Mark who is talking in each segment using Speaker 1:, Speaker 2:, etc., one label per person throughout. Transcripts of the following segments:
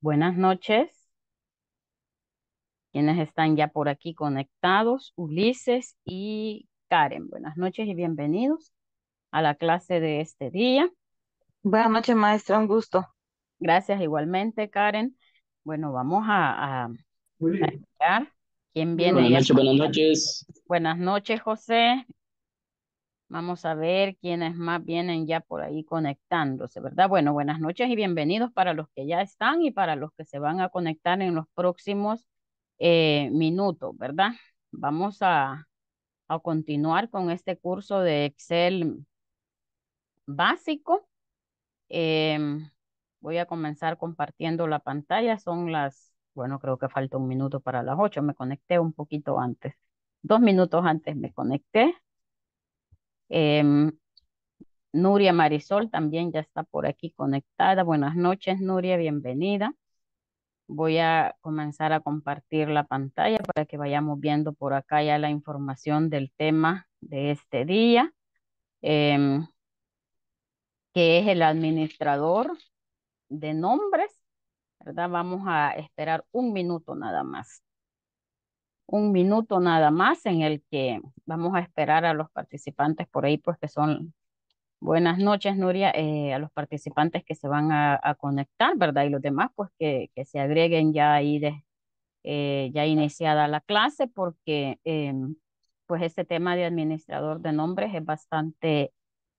Speaker 1: Buenas noches. Quienes están ya por aquí conectados, Ulises y Karen. Buenas noches y bienvenidos a la clase de este día. Buenas noches, maestra, un gusto. Gracias igualmente, Karen. Bueno, vamos a, a, quién viene. Buenas noches, buenas noches. Buenas noches, José. Vamos a ver quiénes más vienen ya por ahí conectándose, ¿verdad? Bueno, buenas noches y bienvenidos para los que ya están y para los que se van a conectar en los próximos eh, minutos, ¿verdad? Vamos a, a continuar con este curso de Excel básico. Em, voy a comenzar compartiendo la pantalla. Son las, bueno, creo que falta un minuto para las ocho. Me conecté un poquito antes. Dos minutos antes me conecté. Em, Nuria Marisol también ya está por aquí conectada. Buenas noches, Nuria, bienvenida. Voy a comenzar a compartir la pantalla para que vayamos viendo por acá ya la información del tema de este día, em, que es el administrador de nombres, ¿verdad? Vamos a esperar un minuto nada más un minuto nada más en el que vamos a esperar a los participantes por ahí, pues que son buenas noches, Nuria, eh, a los participantes que se van a, conectar, ¿verdad? Y los demás, pues que, que se agreguen ya ahí, de, eh, ya iniciada la clase, porque em, pues este tema de administrador de nombres es bastante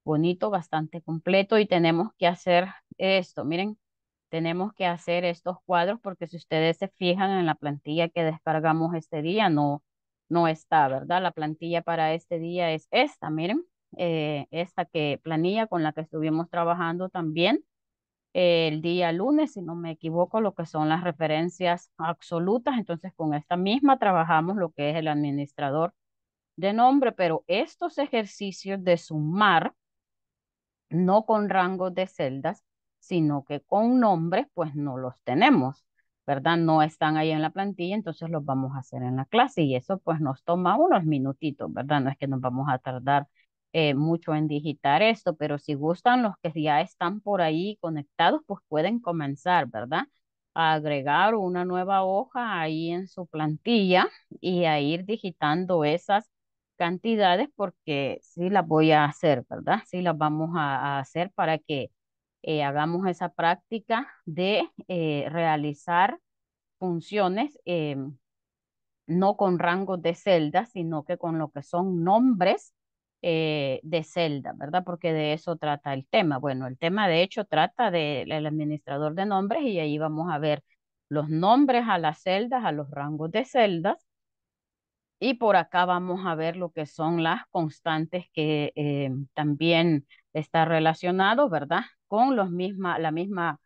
Speaker 1: bonito, bastante completo y tenemos que hacer esto. Miren, tenemos que hacer estos cuadros porque si ustedes se fijan en la plantilla que descargamos este día, no, no está, ¿verdad? La plantilla para este día es esta, miren, eh, esta que planilla con la que estuvimos trabajando también el día lunes, si no me equivoco, lo que son las referencias absolutas. Entonces, con esta misma trabajamos lo que es el administrador de nombre, pero estos ejercicios de sumar, no con rangos de celdas, sino que con nombres pues no los tenemos, ¿verdad? No están ahí en la plantilla, entonces los vamos a hacer en la clase y eso pues nos toma unos minutitos, ¿verdad? No es que nos vamos a tardar eh, mucho en digitar esto, pero si gustan los que ya están por ahí conectados, pues pueden comenzar, ¿verdad? A agregar una nueva hoja ahí en su plantilla y a ir digitando esas cantidades porque sí las voy a hacer, ¿verdad? Sí las vamos a hacer para que eh, hagamos esa práctica de eh, realizar funciones eh, no con rangos de celdas, sino que con lo que son nombres de celda, ¿verdad? Porque de eso trata el tema. Bueno, el tema de hecho trata del administrador de nombres y ahí vamos a ver los nombres a las celdas, a los rangos de celdas. Y por acá vamos a ver lo que son las constantes que también está relacionado, ¿verdad? con los misma, la, misma,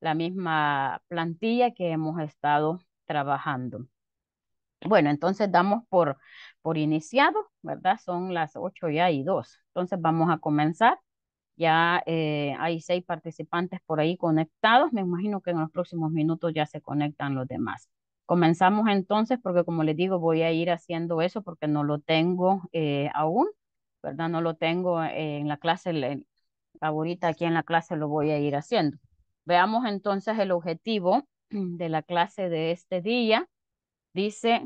Speaker 1: la misma plantilla que hemos estado trabajando. Bueno, entonces damos por, por iniciado, ¿verdad? Son las ocho ya y dos. Entonces vamos a comenzar. Ya eh, hay seis participantes por ahí conectados. Me imagino que en los próximos minutos ya se conectan los demás. Comenzamos entonces porque como les digo voy a ir haciendo eso porque no lo tengo eh, aún, ¿verdad? No lo tengo eh, en la clase, Ahorita aquí en la clase lo voy a ir haciendo. Veamos entonces el objetivo de la clase de este día. Dice,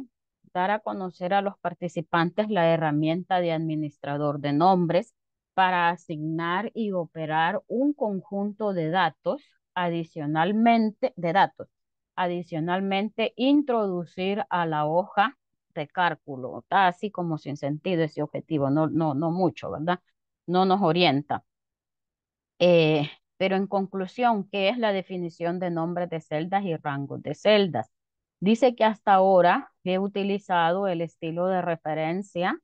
Speaker 1: dar a conocer a los participantes la herramienta de administrador de nombres para asignar y operar un conjunto de datos adicionalmente, de datos, adicionalmente introducir a la hoja de cálculo, así como sin sentido ese objetivo, no, no, no mucho, ¿verdad? No nos orienta. Eh, pero en conclusión, ¿qué es la definición de nombres de celdas y rangos de celdas? Dice que hasta ahora he utilizado el estilo de referencia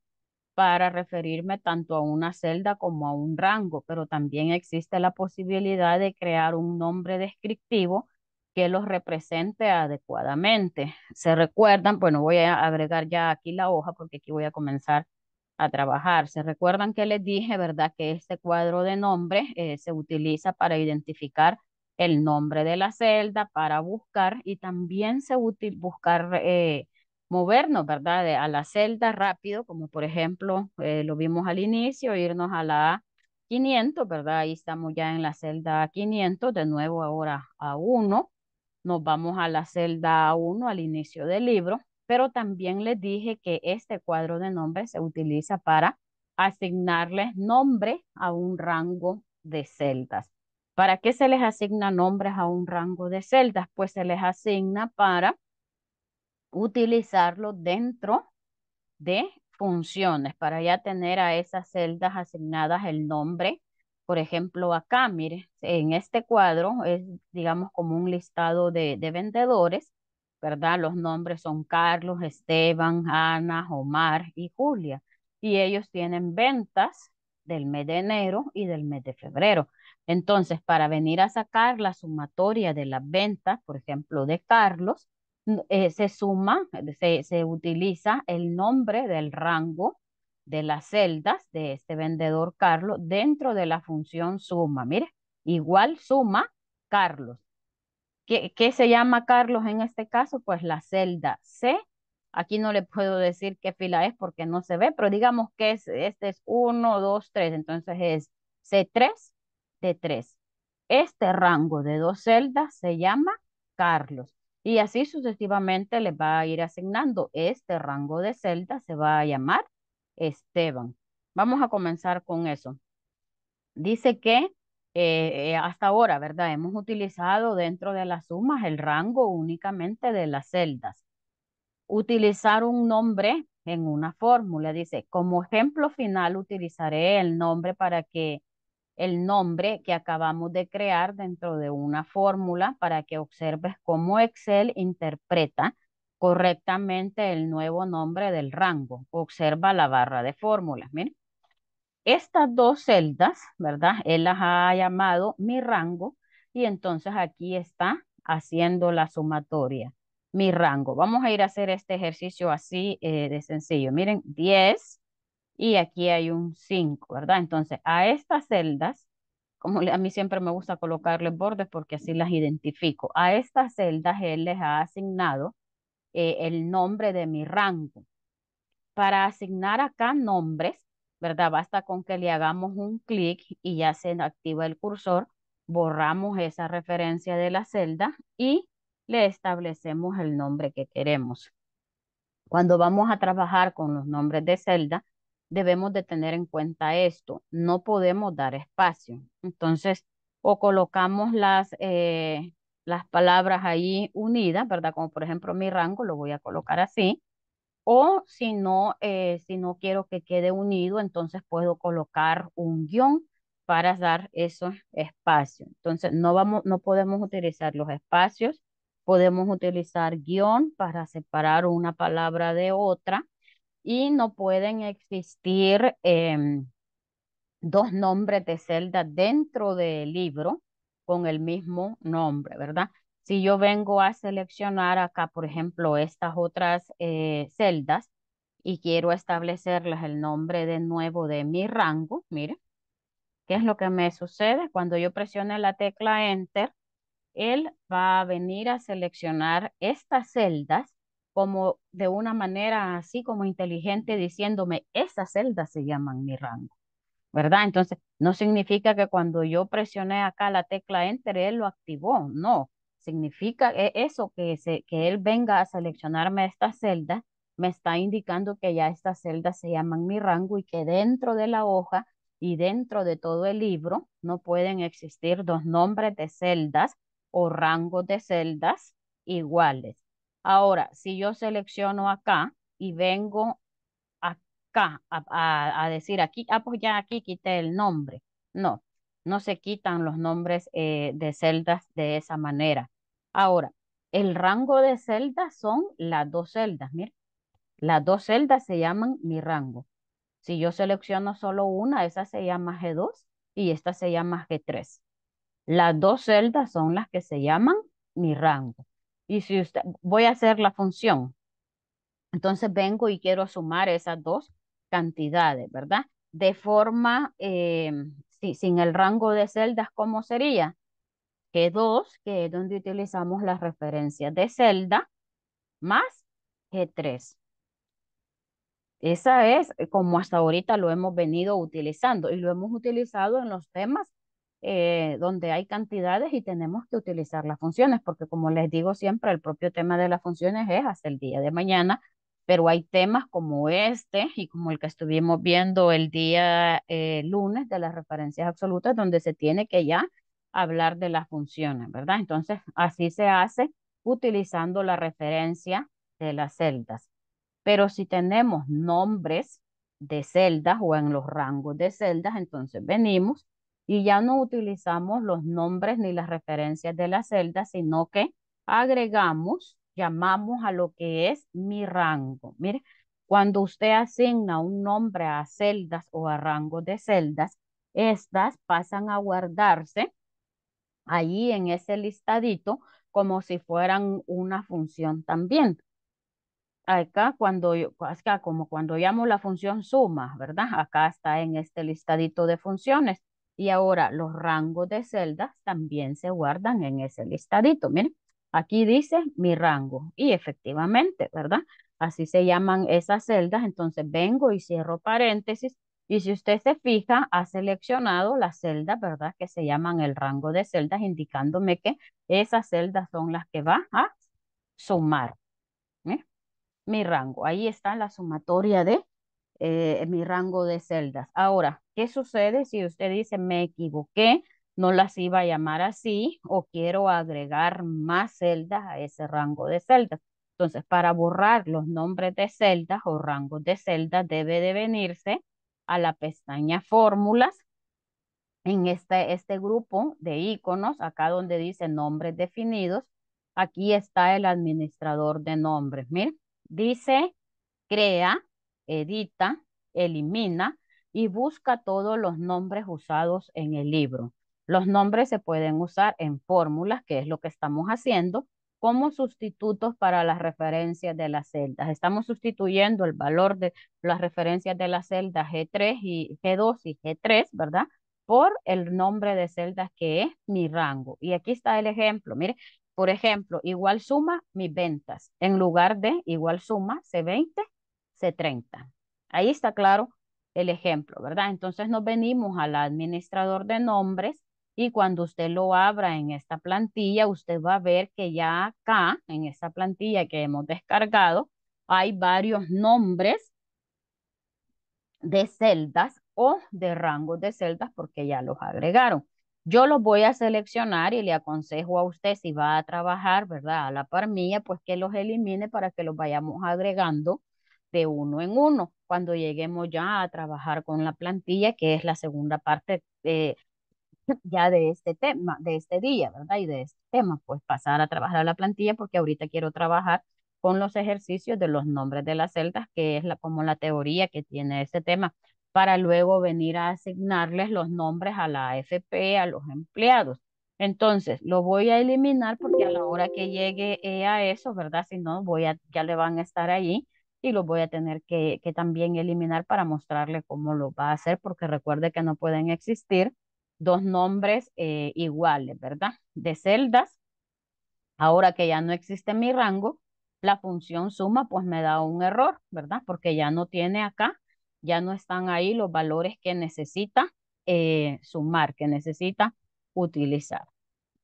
Speaker 1: para referirme tanto a una celda como a un rango, pero también existe la posibilidad de crear un nombre descriptivo que los represente adecuadamente. Se recuerdan, bueno, voy a agregar ya aquí la hoja porque aquí voy a comenzar a trabajar. Se recuerdan que les dije, ¿verdad? Que este cuadro de nombre eh, se utiliza para identificar el nombre de la celda, para buscar y también se útil buscar eh, movernos, ¿verdad? a la celda rápido, como por ejemplo eh, lo vimos al inicio, irnos a la 500, ¿verdad? Ahí estamos ya en la celda 500, de nuevo ahora a 1. Nos vamos a la celda a 1 al inicio del libro pero también les dije que este cuadro de nombres se utiliza para asignarles nombre a un rango de celdas. ¿Para qué se les asigna nombres a un rango de celdas? Pues se les asigna para utilizarlo dentro de funciones, para ya tener a esas celdas asignadas el nombre. Por ejemplo, acá, mire, en este cuadro es, digamos, como un listado de, de vendedores ¿verdad? Los nombres son Carlos, Esteban, Ana, Omar y Julia. Y ellos tienen ventas del mes de enero y del mes de febrero. Entonces, para venir a sacar la sumatoria de las ventas, por ejemplo, de Carlos, eh, se suma, se, se utiliza el nombre del rango de las celdas de este vendedor Carlos dentro de la función suma. Mire, igual suma Carlos. ¿Qué, se llama Carlos en este caso? Pues la celda C. Aquí no le puedo decir qué fila es porque no se ve, pero digamos que este es 1, 2, 3. Entonces es C3, D3. Este rango de dos celdas se llama Carlos. Y así sucesivamente le va a ir asignando. Este rango de celdas se va a llamar Esteban. Vamos a comenzar con eso. Dice que eh, eh, hasta ahora, ¿verdad? Hemos utilizado dentro de las sumas el rango únicamente de las celdas. Utilizar un nombre en una fórmula, dice, como ejemplo final utilizaré el nombre para que el nombre que acabamos de crear dentro de una fórmula para que observes cómo Excel interpreta correctamente el nuevo nombre del rango. Observa la barra de fórmulas, miren. Estas dos celdas, ¿verdad? Él las ha llamado mi rango y entonces aquí está haciendo la sumatoria, mi rango. Vamos a ir a hacer este ejercicio así eh, de sencillo. Miren, 10 y aquí hay un 5, ¿verdad? Entonces a estas celdas, como a mí siempre me gusta colocarle bordes porque así las identifico, a estas celdas él les ha asignado eh, el nombre de mi rango. Para asignar acá nombres, ¿verdad? Basta con que le hagamos un clic y ya se activa el cursor, borramos esa referencia de la celda y le establecemos el nombre que queremos. Cuando vamos a trabajar con los nombres de celda, debemos de tener en cuenta esto, no podemos dar espacio. Entonces, o colocamos las, eh, las palabras ahí unidas, ¿verdad? Como por ejemplo mi rango, lo voy a colocar así, o si no, eh, si no quiero que quede unido, entonces puedo colocar un guión para dar esos espacios. Entonces no, vamos, no podemos utilizar los espacios, podemos utilizar guión para separar una palabra de otra y no pueden existir em, dos nombres de celda dentro del libro con el mismo nombre, ¿verdad? Si yo vengo a seleccionar acá, por ejemplo, estas otras eh, celdas y quiero establecerles el nombre de nuevo de mi rango, miren, ¿qué es lo que me sucede? Cuando yo presione la tecla Enter, él va a venir a seleccionar estas celdas como de una manera así como inteligente diciéndome, esas celdas se llaman mi rango. ¿verdad? Entonces, no significa que cuando yo presioné acá la tecla Enter, él lo activó, no significa e-, eso que, se, que él venga a seleccionarme esta celda, me está indicando que ya estas celdas se llaman mi rango y que dentro de la hoja y dentro de todo el libro no pueden existir dos nombres de celdas o rangos de celdas iguales. Ahora, si yo selecciono acá y vengo acá a, decir aquí, ah, pues ya aquí quité el nombre. No, no se quitan los nombres eh, de celdas de esa manera Ahora, el rango de celdas son las dos celdas, miren. Las dos celdas se llaman mi rango. Si yo selecciono solo una, esa se llama G2 y esta se llama G3. Las dos celdas son las que se llaman mi rango. Y si usted, voy a hacer la función. Entonces vengo y quiero sumar esas dos cantidades, ¿verdad? De forma, eh, sin el rango de celdas, ¿cómo sería? G2, que es donde utilizamos las referencias de celda, más G3. Esa es eh, como hasta ahorita lo hemos venido utilizando y lo hemos utilizado en los temas eh, donde hay cantidades y tenemos que utilizar las funciones, porque como les digo siempre, el propio tema de las funciones es hasta el día de mañana, pero hay temas como este y como el que estuvimos viendo el día eh, lunes de las referencias absolutas, donde se tiene que ya hablar de las funciones, ¿verdad? Entonces, así se hace utilizando la referencia de las celdas. Pero si tenemos nombres de celdas o en los rangos de celdas, entonces venimos y ya no utilizamos los nombres ni las referencias de las celdas, sino que agregamos, llamamos a lo que es mi rango. Mire, cuando usted asigna un nombre a celdas o a rangos de celdas, estas pasan a guardarse ahí en ese listadito como si fueran una función también. Acá cuando yo, acá como cuando llamo la función suma, ¿verdad? Acá está en este listadito de funciones. Y ahora los rangos de celdas también se guardan en ese listadito. Miren, aquí dice mi rango. Y efectivamente, ¿verdad? Así se llaman esas celdas. Entonces vengo y cierro paréntesis y si usted se fija, ha seleccionado las celdas, ¿verdad? Que se llaman el rango de celdas, indicándome que esas celdas son las que va a sumar. ¿eh? Mi rango, ahí está la sumatoria de eh, mi rango de celdas. Ahora, ¿qué sucede si usted dice me equivoqué, no las iba a llamar así o quiero agregar más celdas a ese rango de celdas? Entonces, para borrar los nombres de celdas o rangos de celdas debe de venirse a la pestaña fórmulas. En este, este grupo de iconos, acá donde dice nombres definidos, aquí está el administrador de nombres. Miren, dice crea, edita, elimina y busca todos los nombres usados en el libro. Los nombres se pueden usar en fórmulas, que es lo que estamos haciendo, como sustitutos para las referencias de las celdas. Estamos sustituyendo el valor de las referencias de las celdas G3 y G2 y G3, ¿verdad? Por el nombre de celdas que es mi rango. Y aquí está el ejemplo. Mire, por ejemplo, igual suma mis ventas. En lugar de igual suma C20, C30. Ahí está claro el ejemplo, ¿verdad? Entonces nos venimos al administrador de nombres y cuando usted lo abra en esta plantilla, usted va a ver que ya acá, en esta plantilla que hemos descargado, hay varios nombres de celdas o de rangos de celdas porque ya los agregaron. Yo los voy a seleccionar y le aconsejo a usted si va a trabajar, ¿verdad? A la par pues que los elimine para que los vayamos agregando de uno en uno cuando lleguemos ya a trabajar con la plantilla, que es la segunda parte, eh, ya de este tema, de este día, ¿verdad? Y de este tema, pues pasar a trabajar la plantilla porque ahorita quiero trabajar con los ejercicios de los nombres de las celdas, que es la, como la teoría que tiene este tema, para luego venir a asignarles los nombres a la AFP, a los empleados. Entonces, lo voy a eliminar porque a la hora que llegue eh, a eso, ¿verdad? Si no, voy a, ya le van a estar ahí y lo voy a tener que también eliminar para mostrarle cómo lo va a hacer, porque recuerde que no pueden existir dos nombres eh, iguales, ¿verdad? De celdas. Ahora que ya no existe mi rango, la función suma pues me da un error, ¿verdad? Porque ya no tiene acá, ya no están ahí los valores que necesita eh, sumar, que necesita utilizar.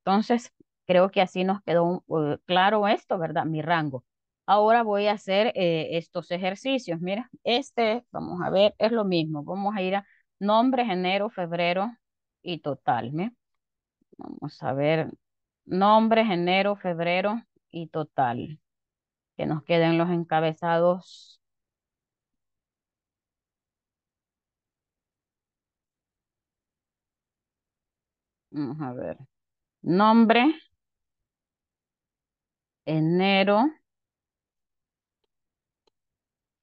Speaker 1: Entonces, creo que así nos quedó eh, claro esto, ¿verdad? Mi rango. Ahora voy a hacer estos ejercicios. Mira, este, vamos a ver, es lo mismo. Vamos a ir a nombre, enero, febrero, y total. ¿me? Vamos a ver nombres, enero, febrero y total. Que nos queden los encabezados. Vamos a ver. Nombre. Enero.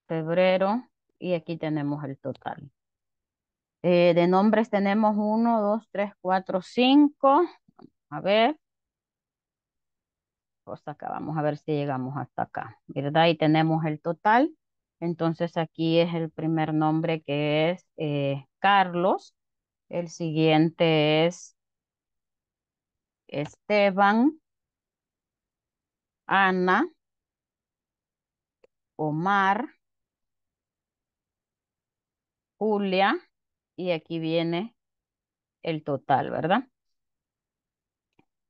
Speaker 1: Febrero. Y aquí tenemos el total. Eh, de nombres tenemos 1, 2, 3, 4, 5. A ver. Pues acá, vamos a ver si llegamos hasta acá, ¿verdad? Y tenemos el total. Entonces aquí es el primer nombre que es eh, Carlos. El siguiente es Esteban, Ana, Omar, Julia, y aquí viene el total, ¿verdad?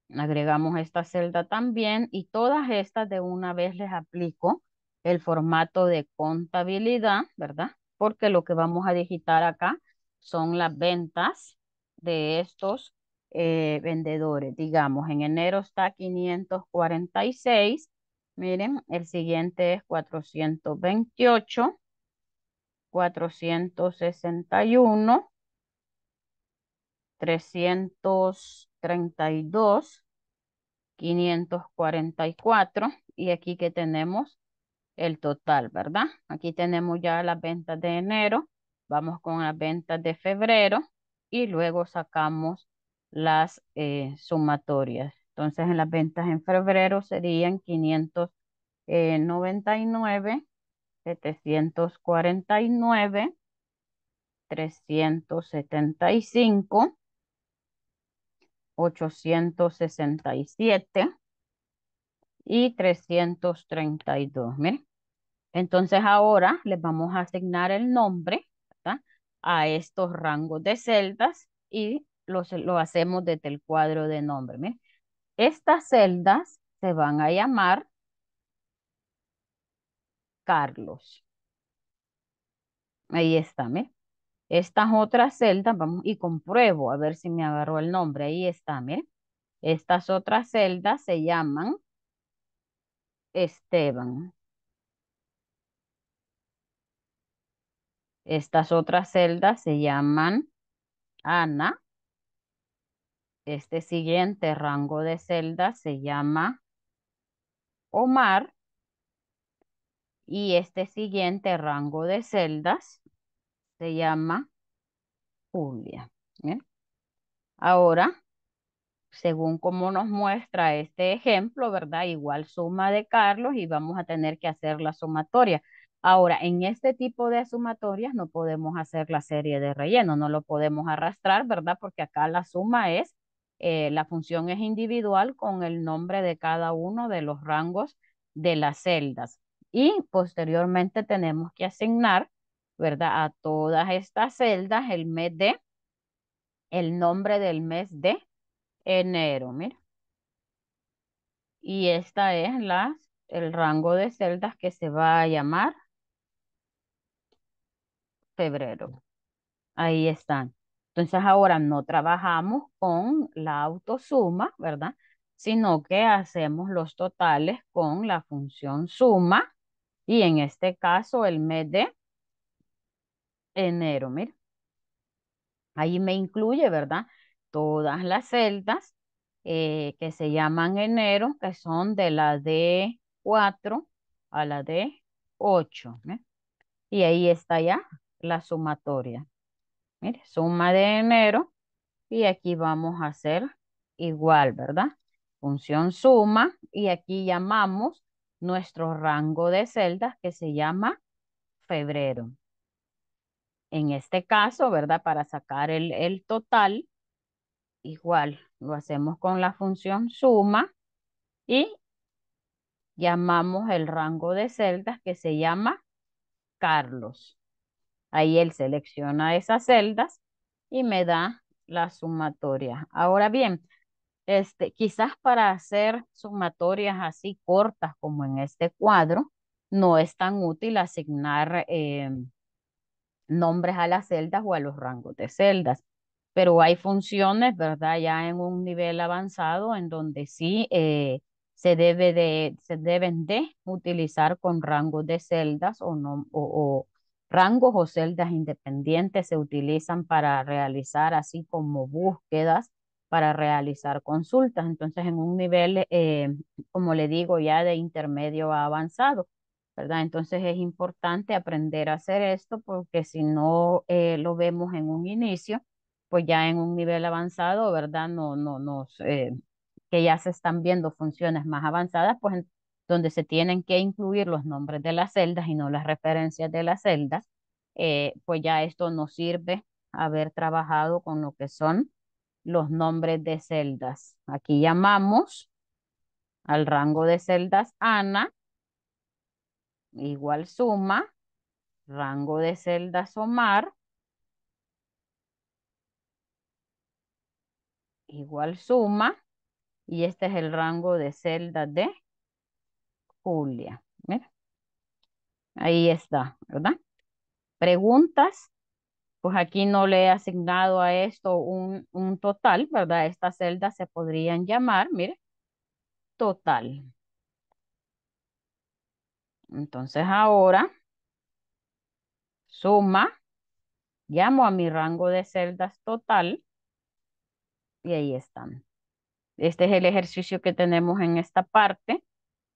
Speaker 1: Agregamos esta celda también y todas estas de una vez les aplico el formato de contabilidad, ¿verdad? Porque lo que vamos a digitar acá son las ventas de estos eh, vendedores. Digamos, en enero está 546. Miren, el siguiente es 428. 461, 332, 544 y aquí que tenemos el total, ¿verdad? Aquí tenemos ya las ventas de enero, vamos con las ventas de febrero y luego sacamos las eh, sumatorias. Entonces en las ventas en febrero serían 599 749, 375, 867 y 332. Miren. Entonces ahora les vamos a asignar el nombre a estos rangos de celdas y lo hacemos desde el cuadro de nombre. Miren. Estas celdas se van a llamar Carlos. Ahí está, ¿me? Estas otras celdas, vamos y compruebo a ver si me agarró el nombre. Ahí está, mire. Estas otras celdas se llaman Esteban. Estas otras celdas se llaman Ana. Este siguiente rango de celdas se llama Omar. Y este siguiente rango de celdas se llama Julia. Ahora, según como nos muestra este ejemplo, ¿verdad? Igual suma de Carlos y vamos a tener que hacer la sumatoria. Ahora, en este tipo de sumatorias no podemos hacer la serie de relleno, no lo podemos arrastrar, ¿verdad? Porque acá la suma es, eh, la función es individual con el nombre de cada uno de los rangos de las celdas. Y posteriormente tenemos que asignar, ¿verdad? A todas estas celdas el mes de, el nombre del mes de enero, mira. Y esta es la, el rango de celdas que se va a llamar febrero. Ahí están. Entonces ahora no trabajamos con la autosuma, ¿verdad? Sino que hacemos los totales con la función suma y en este caso, el mes de enero, mira. Ahí me incluye, ¿verdad? Todas las celdas eh, que se llaman enero, que son de la D4 a la D8. Y ahí está ya la sumatoria. Mire, suma de enero. Y aquí vamos a hacer igual, ¿verdad? Función suma. Y aquí llamamos nuestro rango de celdas que se llama febrero. En este caso, ¿verdad? Para sacar el, el total, igual lo hacemos con la función suma y llamamos el rango de celdas que se llama Carlos. Ahí él selecciona esas celdas y me da la sumatoria. Ahora bien, este, quizás para hacer sumatorias así cortas como en este cuadro, no es tan útil asignar eh, nombres a las celdas o a los rangos de celdas, pero hay funciones, ¿verdad? Ya en un nivel avanzado en donde sí eh, se, debe de, se deben de utilizar con rangos de celdas o, no, o, o rangos o celdas independientes se utilizan para realizar así como búsquedas para realizar consultas. Entonces, en un nivel, eh, como le digo, ya de intermedio a avanzado, ¿verdad? Entonces es importante aprender a hacer esto porque si no eh, lo vemos en un inicio, pues ya en un nivel avanzado, ¿verdad? No, no, que ya se están viendo funciones más avanzadas, pues donde se tienen que incluir los nombres de las celdas y no las referencias de las celdas, eh, pues ya esto nos sirve haber trabajado con lo que son los nombres de celdas. Aquí llamamos al rango de celdas Ana, igual suma, rango de celdas Omar, igual suma, y este es el rango de celdas de Julia. Ahí está, ¿verdad? Preguntas pues aquí no le he asignado a esto un, un total, ¿verdad? Estas celdas se podrían llamar, mire, total. Entonces ahora suma, llamo a mi rango de celdas total y ahí están. Este es el ejercicio que tenemos en esta parte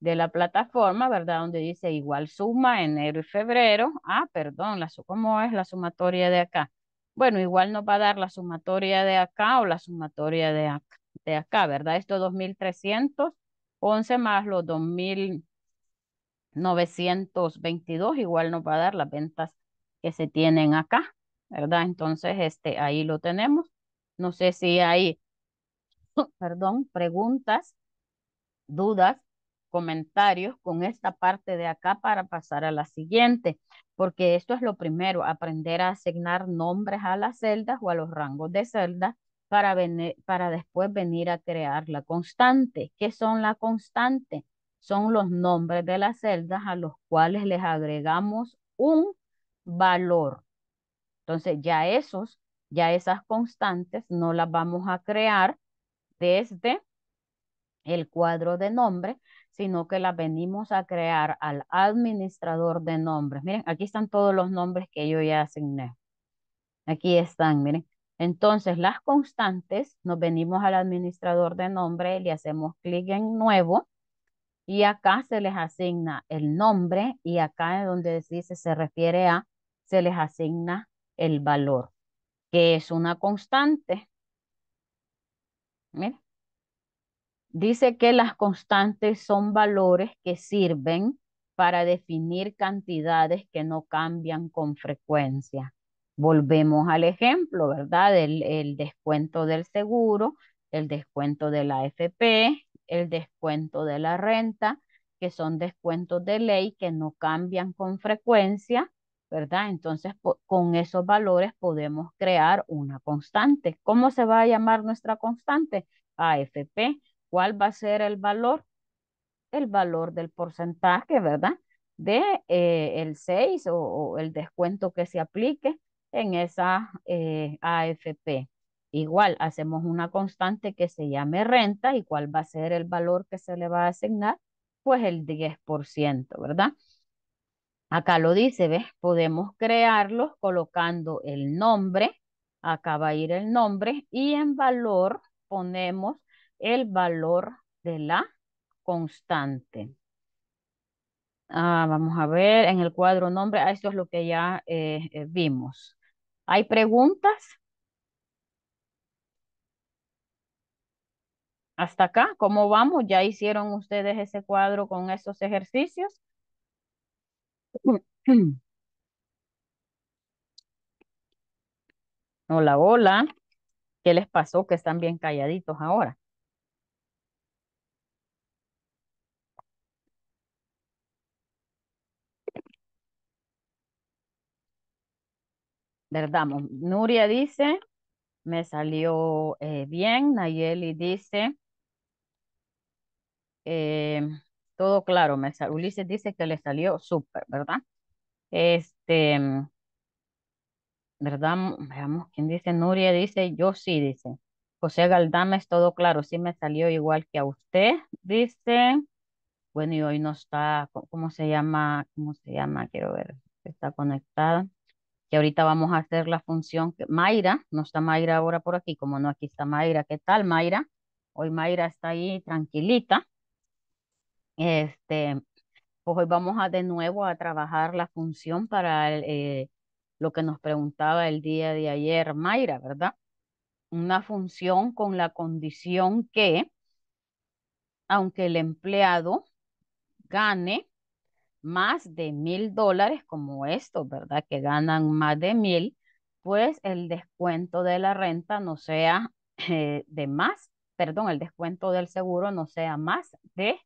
Speaker 1: de la plataforma, ¿verdad? Donde dice igual suma enero y febrero. Ah, perdón, la, ¿cómo es la sumatoria de acá? Bueno, igual nos va a dar la sumatoria de acá o la sumatoria de acá, de acá ¿verdad? Esto 2311 más los 2922 igual nos va a dar las ventas que se tienen acá, ¿verdad? Entonces, este, ahí lo tenemos. No sé si hay, perdón, preguntas, dudas comentarios con esta parte de acá para pasar a la siguiente, porque esto es lo primero, aprender a asignar nombres a las celdas o a los rangos de celdas para, venir, para después venir a crear la constante. ¿Qué son la constante? Son los nombres de las celdas a los cuales les agregamos un valor. Entonces ya esos, ya esas constantes no las vamos a crear desde el cuadro de nombre, sino que la venimos a crear al administrador de nombres. Miren, aquí están todos los nombres que yo ya asigné. Aquí están, miren. Entonces, las constantes, nos venimos al administrador de nombre, le hacemos clic en nuevo y acá se les asigna el nombre y acá en donde dice se refiere a, se les asigna el valor, que es una constante. Dice que las constantes son valores que sirven para definir cantidades que no cambian con frecuencia. Volvemos al ejemplo, ¿verdad? El, descuento del seguro, el descuento de la AFP, el descuento de la renta, que son descuentos de ley que no cambian con frecuencia, ¿verdad? Entonces, con esos valores podemos crear una constante. ¿Cómo se va a llamar nuestra constante? AFP. ¿Cuál va a ser el valor? El valor del porcentaje, ¿verdad? De eh, el 6 o, el descuento que se aplique en esa eh, AFP. Igual, hacemos una constante que se llame renta y cuál va a ser el valor que se le va a asignar, pues el 10%, ¿verdad? Acá lo dice, ¿ves? Podemos crearlo colocando el nombre, acá va a ir el nombre y en valor ponemos el valor de la constante. Ah, vamos a ver en el cuadro nombre, ah, esto es lo que ya eh, eh, vimos. ¿Hay preguntas? Hasta acá, ¿cómo vamos? ¿Ya hicieron ustedes ese cuadro con esos ejercicios? Hola, hola. ¿Qué les pasó que están bien calladitos ahora? Verdad, Nuria dice, me salió eh, bien. Nayeli dice, em, todo claro. Me Ulises dice que le salió súper, ¿verdad? Este, em, ¿verdad? Veamos quién dice. Nuria dice, yo sí, dice. José es todo claro. Sí me salió igual que a usted, dice. Bueno, y hoy no está, ¿cómo se llama? ¿Cómo se llama? Quiero ver, está conectada que ahorita vamos a hacer la función que Mayra, no está Mayra ahora por aquí, como no, aquí está Mayra, ¿qué tal Mayra? Hoy Mayra está ahí tranquilita. Este, pues hoy vamos a de nuevo a trabajar la función para eh, lo que nos preguntaba el día de ayer Mayra, ¿verdad? Una función con la condición que, aunque el empleado gane más de mil dólares como esto, ¿verdad? Que ganan más de mil, pues el descuento de la renta no sea eh, de más, perdón, el descuento del seguro no sea más de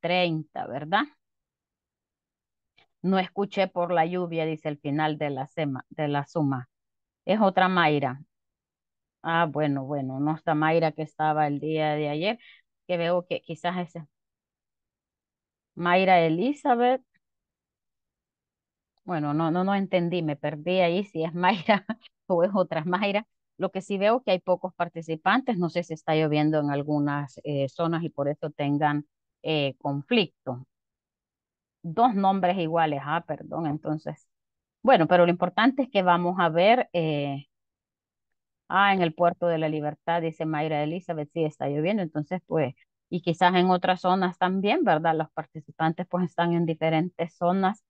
Speaker 1: 30, ¿verdad? No escuché por la lluvia, dice el final de la, de la suma. Es otra Mayra. Ah, bueno, bueno, no está Mayra que estaba el día de ayer, que veo que quizás es Mayra Elizabeth, bueno, no, no, no entendí, me perdí ahí si es Mayra o es otra Mayra. Lo que sí veo que hay pocos participantes, no sé si está lloviendo en algunas eh, zonas y por eso tengan eh, conflicto. Dos nombres iguales, ah, perdón, entonces. Bueno, pero lo importante es que vamos a ver, eh, ah, en el puerto de la libertad, dice Mayra Elizabeth, sí está lloviendo, entonces pues, y quizás en otras zonas también, ¿verdad? Los participantes pues están en diferentes zonas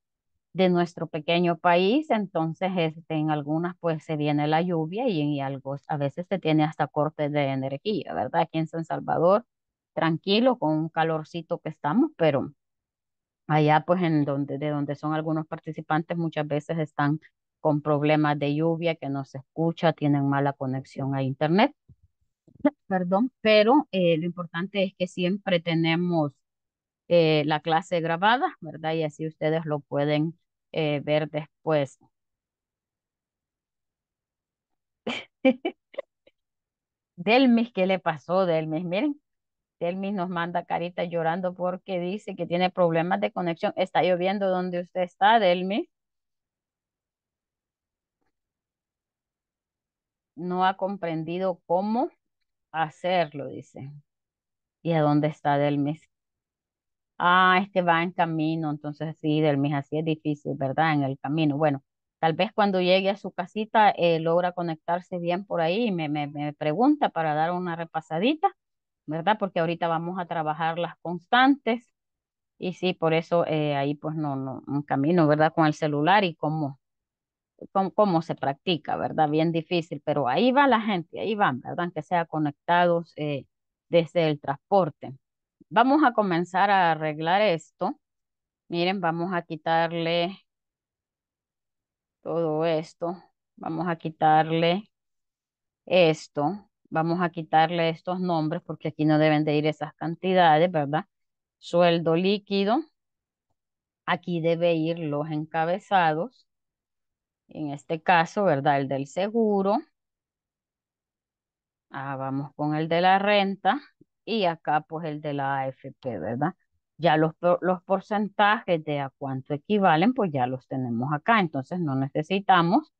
Speaker 1: de nuestro pequeño país, entonces este, en algunas pues se viene la lluvia y, en algo, a veces se tiene hasta corte de energía, ¿verdad? Aquí en San Salvador, tranquilo, con un calorcito que estamos, pero allá pues en donde, de donde son algunos participantes muchas veces están con problemas de lluvia, que no se escucha, tienen mala conexión a internet, perdón, pero eh, lo importante es que siempre tenemos eh, la clase grabada, ¿verdad? Y así ustedes lo pueden eh, ver después. Delmis, ¿qué le pasó, Delmis? Miren, Delmis nos manda carita llorando porque dice que tiene problemas de conexión. Está lloviendo donde usted está, Delmis. No ha comprendido cómo hacerlo, dice. ¿Y a dónde está Delmis? ah, es va en camino, entonces sí, del así es difícil, ¿verdad? En el camino. Bueno, tal vez cuando llegue a su casita eh, logra conectarse bien por ahí y me, me, pregunta para dar una repasadita, ¿verdad? Porque ahorita vamos a trabajar las constantes y sí, por eso eh, ahí pues no, un camino, ¿verdad? Con el celular y cómo, cómo, cómo, se practica, ¿verdad? Bien difícil, pero ahí va la gente, ahí van, ¿verdad? Que sea conectados eh, desde el transporte vamos a comenzar a arreglar esto. Miren, vamos a quitarle todo esto. Vamos a quitarle esto. Vamos a quitarle estos nombres porque aquí no deben de ir esas cantidades, ¿verdad? Sueldo líquido. Aquí debe ir los encabezados. En este caso, ¿verdad? El del seguro. Ah, vamos con el de la renta y acá pues el de la AFP, ¿verdad? Ya los, los porcentajes de a cuánto equivalen, pues ya los tenemos acá, entonces no necesitamos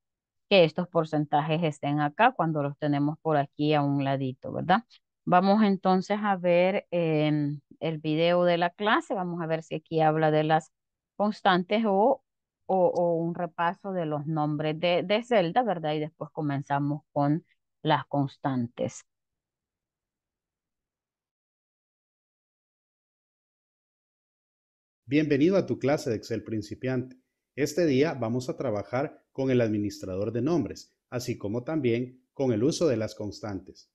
Speaker 1: que estos porcentajes estén acá cuando los tenemos por aquí a un ladito, ¿verdad? Vamos entonces a ver em, el video de la clase, vamos a ver si aquí habla de las constantes o, o, un repaso de los nombres de, de celda, ¿verdad? Y después comenzamos con las constantes.
Speaker 2: Bienvenido a tu clase de Excel principiante. Este día vamos a trabajar con el administrador de nombres, así como también con el uso de las constantes.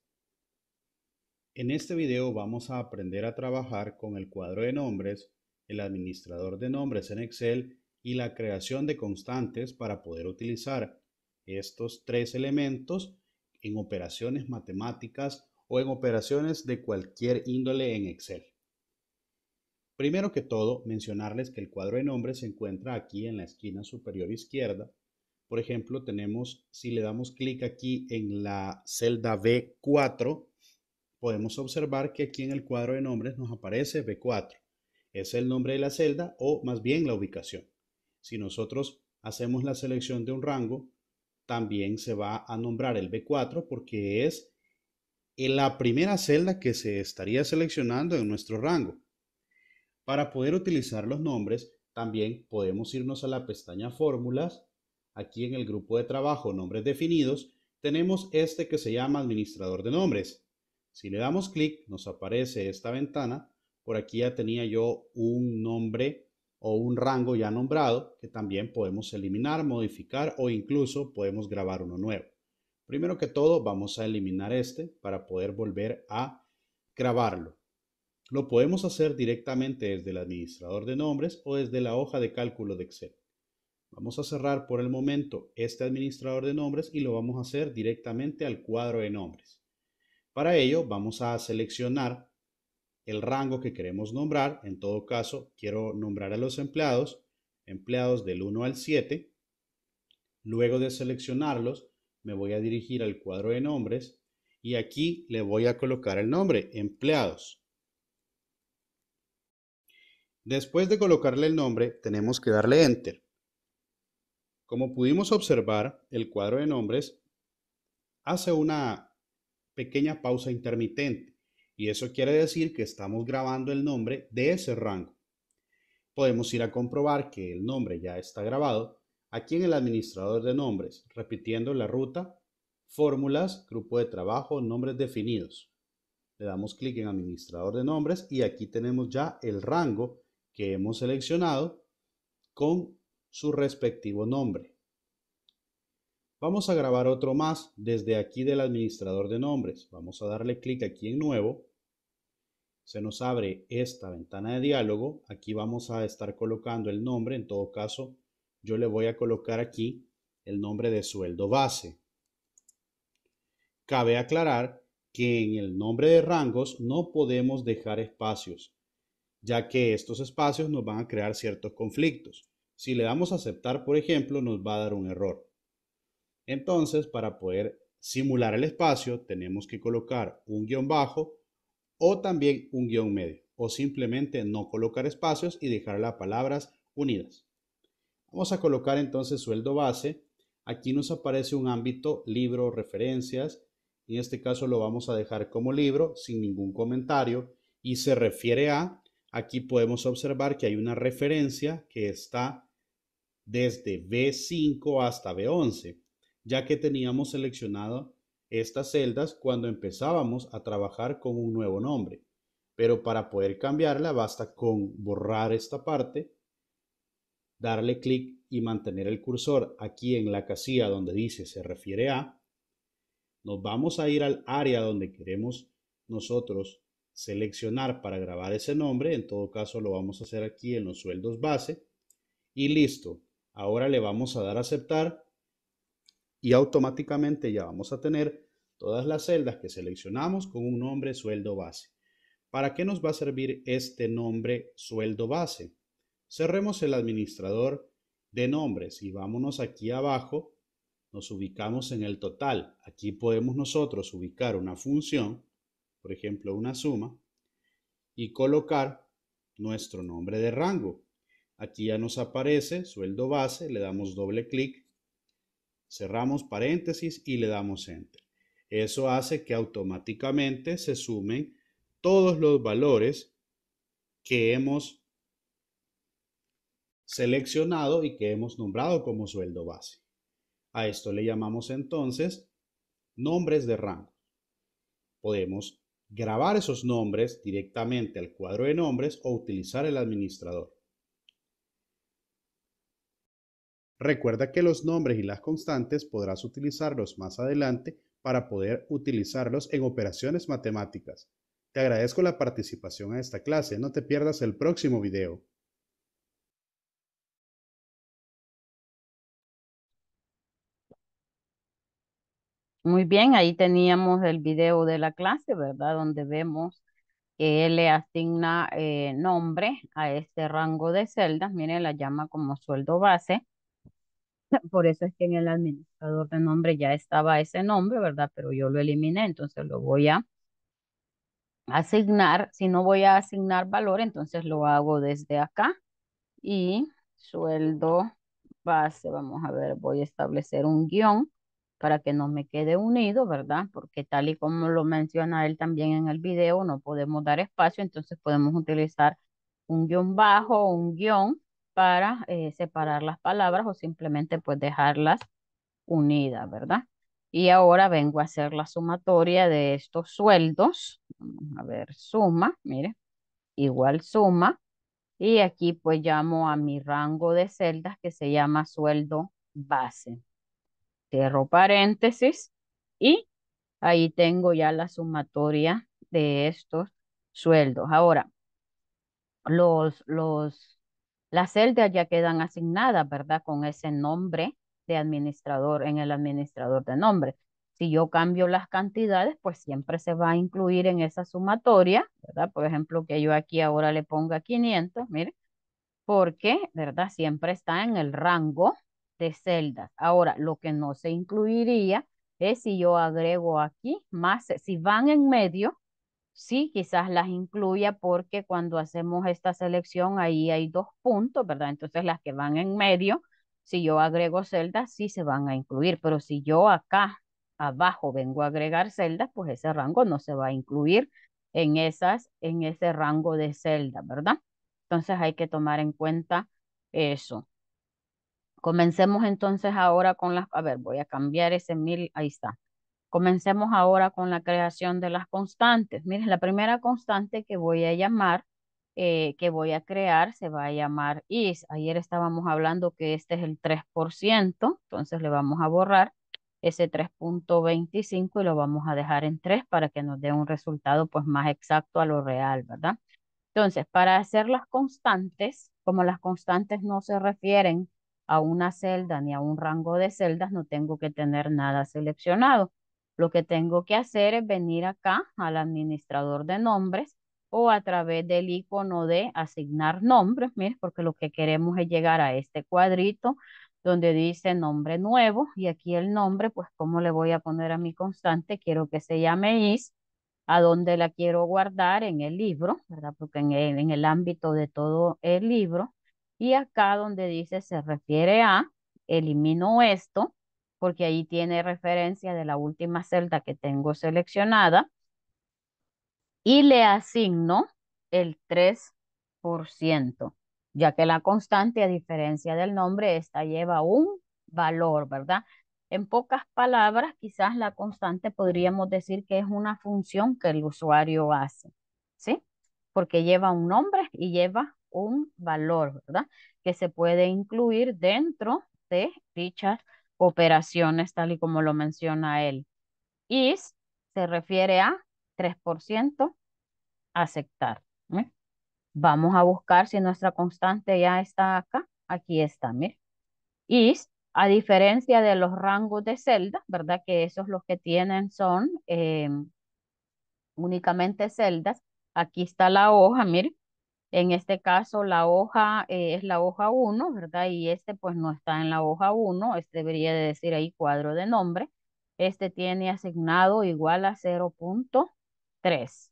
Speaker 2: En este video vamos a aprender a trabajar con el cuadro de nombres, el administrador de nombres en Excel y la creación de constantes para poder utilizar estos tres elementos en operaciones matemáticas o en operaciones de cualquier índole en Excel. Primero que todo, mencionarles que el cuadro de nombres se encuentra aquí en la esquina superior izquierda. Por ejemplo, tenemos, si le damos clic aquí en la celda B4, podemos observar que aquí en el cuadro de nombres nos aparece B4. Es el nombre de la celda o más bien la ubicación. Si nosotros hacemos la selección de un rango, también se va a nombrar el B4 porque es la primera celda que se estaría seleccionando en nuestro rango. Para poder utilizar los nombres, también podemos irnos a la pestaña Fórmulas. Aquí en el grupo de trabajo Nombres definidos, tenemos este que se llama Administrador de Nombres. Si le damos clic, nos aparece esta ventana. Por aquí ya tenía yo un nombre o un rango ya nombrado que también podemos eliminar, modificar o incluso podemos grabar uno nuevo. Primero que todo, vamos a eliminar este para poder volver a grabarlo. Lo podemos hacer directamente desde el administrador de nombres o desde la hoja de cálculo de Excel. Vamos a cerrar por el momento este administrador de nombres y lo vamos a hacer directamente al cuadro de nombres. Para ello vamos a seleccionar el rango que queremos nombrar. En todo caso, quiero nombrar a los empleados, empleados del 1 al 7. Luego de seleccionarlos, me voy a dirigir al cuadro de nombres y aquí le voy a colocar el nombre, empleados. Después de colocarle el nombre, tenemos que darle Enter. Como pudimos observar, el cuadro de nombres hace una pequeña pausa intermitente y eso quiere decir que estamos grabando el nombre de ese rango. Podemos ir a comprobar que el nombre ya está grabado aquí en el administrador de nombres, repitiendo la ruta, fórmulas, grupo de trabajo, nombres definidos. Le damos clic en administrador de nombres y aquí tenemos ya el rango que hemos seleccionado con su respectivo nombre. Vamos a grabar otro más desde aquí del administrador de nombres. Vamos a darle clic aquí en nuevo. Se nos abre esta ventana de diálogo. Aquí vamos a estar colocando el nombre. En todo caso, yo le voy a colocar aquí el nombre de sueldo base. Cabe aclarar que en el nombre de rangos no podemos dejar espacios ya que estos espacios nos van a crear ciertos conflictos. Si le damos a aceptar, por ejemplo, nos va a dar un error. Entonces, para poder simular el espacio, tenemos que colocar un guión bajo o también un guión medio, o simplemente no colocar espacios y dejar las palabras unidas. Vamos a colocar entonces sueldo base. Aquí nos aparece un ámbito libro, referencias. En este caso lo vamos a dejar como libro sin ningún comentario y se refiere a Aquí podemos observar que hay una referencia que está desde B5 hasta B11, ya que teníamos seleccionado estas celdas cuando empezábamos a trabajar con un nuevo nombre. Pero para poder cambiarla basta con borrar esta parte, darle clic y mantener el cursor aquí en la casilla donde dice se refiere a. Nos vamos a ir al área donde queremos nosotros seleccionar para grabar ese nombre, en todo caso lo vamos a hacer aquí en los sueldos base y listo. Ahora le vamos a dar a aceptar y automáticamente ya vamos a tener todas las celdas que seleccionamos con un nombre sueldo base. ¿Para qué nos va a servir este nombre sueldo base? Cerremos el administrador de nombres y vámonos aquí abajo, nos ubicamos en el total. Aquí podemos nosotros ubicar una función por ejemplo, una suma, y colocar nuestro nombre de rango. Aquí ya nos aparece sueldo base, le damos doble clic, cerramos paréntesis y le damos enter. Eso hace que automáticamente se sumen todos los valores que hemos seleccionado y que hemos nombrado como sueldo base. A esto le llamamos entonces nombres de rango. Podemos grabar esos nombres directamente al cuadro de nombres o utilizar el administrador. Recuerda que los nombres y las constantes podrás utilizarlos más adelante para poder utilizarlos en operaciones matemáticas. Te agradezco la participación a esta clase, no te pierdas el próximo video.
Speaker 1: Muy bien, ahí teníamos el video de la clase, ¿verdad? Donde vemos que él le asigna eh, nombre a este rango de celdas. Miren, la llama como sueldo base. Por eso es que en el administrador de nombre ya estaba ese nombre, ¿verdad? Pero yo lo eliminé, entonces lo voy a asignar. Si no voy a asignar valor, entonces lo hago desde acá. Y sueldo base, vamos a ver, voy a establecer un guión para que no me quede unido, ¿verdad? Porque tal y como lo menciona él también en el video, no podemos dar espacio, entonces podemos utilizar un guión bajo, o un guión para eh, separar las palabras o simplemente pues dejarlas unidas, ¿verdad? Y ahora vengo a hacer la sumatoria de estos sueldos. Vamos a ver, suma, mire, igual suma. Y aquí pues llamo a mi rango de celdas que se llama sueldo base cierro paréntesis y ahí tengo ya la sumatoria de estos sueldos. Ahora, los, los, las celdas ya quedan asignadas, ¿verdad? Con ese nombre de administrador en el administrador de nombre. Si yo cambio las cantidades, pues siempre se va a incluir en esa sumatoria, ¿verdad? Por ejemplo, que yo aquí ahora le ponga 500, mire, porque, ¿verdad? Siempre está en el rango de celdas. Ahora, lo que no se incluiría es si yo agrego aquí más, si van en medio, sí, quizás las incluya porque cuando hacemos esta selección ahí hay dos puntos, ¿verdad? Entonces las que van en medio, si yo agrego celdas, sí se van a incluir, pero si yo acá abajo vengo a agregar celdas, pues ese rango no se va a incluir en esas, en ese rango de celdas, ¿verdad? Entonces hay que tomar en cuenta eso. Comencemos entonces ahora con las, a ver, voy a cambiar ese mil, ahí está. Comencemos ahora con la creación de las constantes. Miren, la primera constante que voy a llamar, eh, que voy a crear, se va a llamar is. Ayer estábamos hablando que este es el 3%, entonces le vamos a borrar ese 3.25 y lo vamos a dejar en 3 para que nos dé un resultado pues más exacto a lo real, ¿verdad? Entonces, para hacer las constantes, como las constantes no se refieren a una celda ni a un rango de celdas, no tengo que tener nada seleccionado. Lo que tengo que hacer es venir acá al administrador de nombres o a través del icono de asignar nombres, miren, porque lo que queremos es llegar a este cuadrito donde dice nombre nuevo y aquí el nombre, pues cómo le voy a poner a mi constante, quiero que se llame is, a dónde la quiero guardar en el libro, ¿verdad? Porque en el, en el ámbito de todo el libro, y acá donde dice se refiere a, elimino esto, porque ahí tiene referencia de la última celda que tengo seleccionada. Y le asigno el 3%, ya que la constante, a diferencia del nombre, esta lleva un valor, ¿verdad? En pocas palabras, quizás la constante podríamos decir que es una función que el usuario hace, ¿sí? Porque lleva un nombre y lleva un valor, ¿verdad? Que se puede incluir dentro de dichas operaciones, tal y como lo menciona él. Is se refiere a 3% aceptar. Vamos a buscar si nuestra constante ya está acá. Aquí está, mire. Is, a diferencia de los rangos de celdas, ¿verdad? Que esos los que tienen son em, únicamente celdas. Aquí está la hoja, mire. En este caso, la hoja eh, es la hoja 1, ¿verdad? Y este pues no está en la hoja 1, este debería de decir ahí cuadro de nombre. Este tiene asignado igual a 0.3.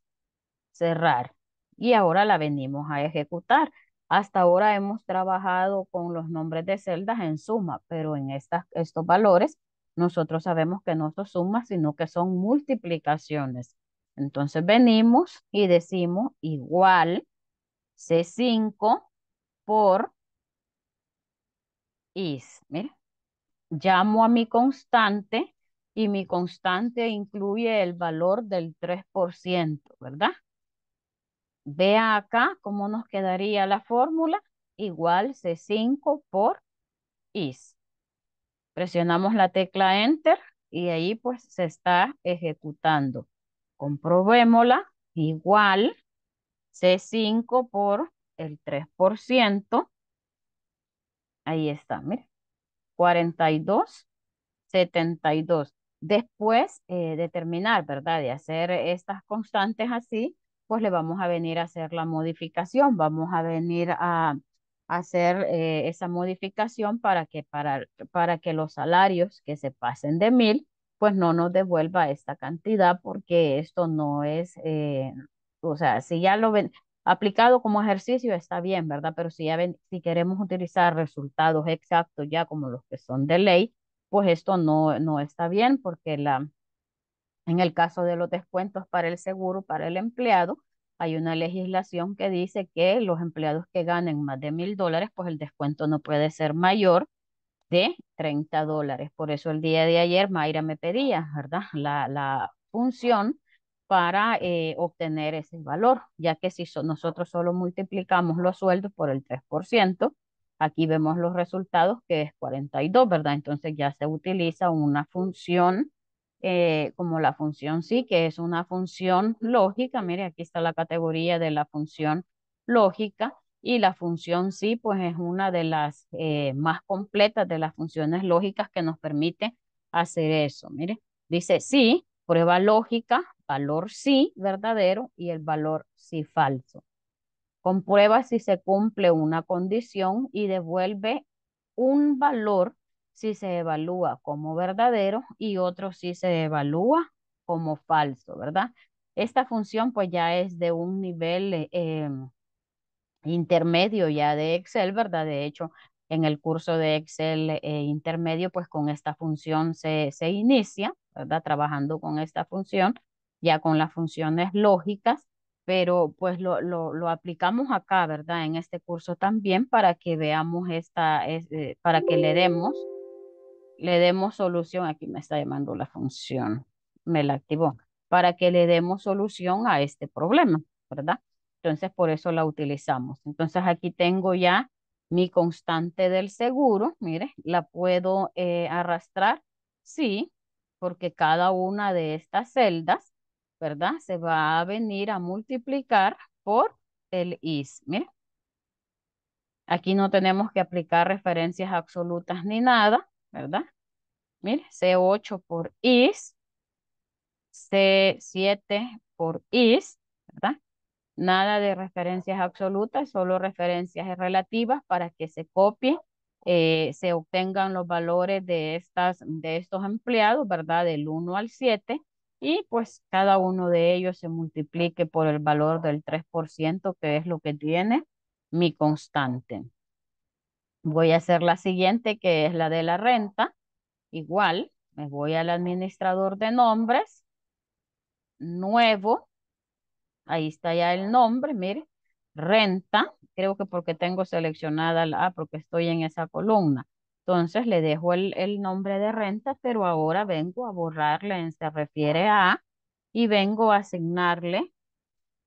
Speaker 1: Cerrar. Y ahora la venimos a ejecutar. Hasta ahora hemos trabajado con los nombres de celdas en suma, pero en estas, estos valores nosotros sabemos que no son sumas, sino que son multiplicaciones. Entonces venimos y decimos igual C5 por is. Mira, llamo a mi constante y mi constante incluye el valor del 3%, ¿verdad? Vea acá cómo nos quedaría la fórmula. Igual C5 por is. Presionamos la tecla Enter y ahí pues se está ejecutando. Comprobémosla. Igual C5 por el 3%. Ahí está, mire. 42, 72. Después eh, de terminar, ¿verdad? De hacer estas constantes así, pues le vamos a venir a hacer la modificación. Vamos a venir a, hacer eh, esa modificación para que, para, que los salarios que se pasen de mil, pues no nos devuelva esta cantidad porque esto no es, eh, o sea, si ya lo ven, aplicado como ejercicio está bien, ¿verdad? Pero si ya ven, si queremos utilizar resultados exactos ya como los que son de ley, pues esto no, no está bien porque la, en el caso de los descuentos para el seguro, para el empleado, hay una legislación que dice que los empleados que ganen más de mil dólares, pues el descuento no puede ser mayor de 30 dólares. Por eso el día de ayer Mayra me pedía, ¿verdad? La, la función para eh, obtener ese valor, ya que si nosotros solo multiplicamos los sueldos por el 3%, aquí vemos los resultados que es 42, ¿verdad? Entonces ya se utiliza una función eh, como la función sí, que es una función lógica. Mire, aquí está la categoría de la función lógica y la función sí, pues es una de las eh, más completas de las funciones lógicas que nos permite hacer eso. Mire, dice sí, prueba lógica, valor sí verdadero y el valor sí falso. Comprueba si se cumple una condición y devuelve un valor si se evalúa como verdadero y otro si se evalúa como falso, ¿verdad? Esta función pues ya es de un nivel eh, em, intermedio ya de Excel, ¿verdad? De hecho, en el curso de Excel eh, intermedio pues con esta función se inicia ¿verdad? Trabajando con esta función, ya con las funciones lógicas, pero pues lo, lo, lo aplicamos acá, ¿verdad? En este curso también para que veamos esta, eh, para que le demos, le demos solución, aquí me está llamando la función, me la activó, para que le demos solución a este problema, ¿verdad? Entonces por eso la utilizamos. Entonces aquí tengo ya mi constante del seguro, mire, la puedo eh, arrastrar, sí, porque cada una de estas celdas, ¿verdad? Se va a venir a multiplicar por el is. Miren. Aquí no tenemos que aplicar referencias absolutas ni nada, ¿verdad? Mire, C8 por is, C7 por is, ¿verdad? Nada de referencias absolutas, solo referencias relativas para que se copie eh, se obtengan los valores de, estas, de estos empleados, ¿verdad? Del 1 al 7 y pues cada uno de ellos se multiplique por el valor del 3% que es lo que tiene mi constante. Voy a hacer la siguiente que es la de la renta. Igual, me voy al administrador de nombres, nuevo, ahí está ya el nombre, mire, renta, creo que porque tengo seleccionada la A, porque estoy en esa columna. Entonces le dejo el, nombre de renta, pero ahora vengo a borrarle en se refiere a y vengo a asignarle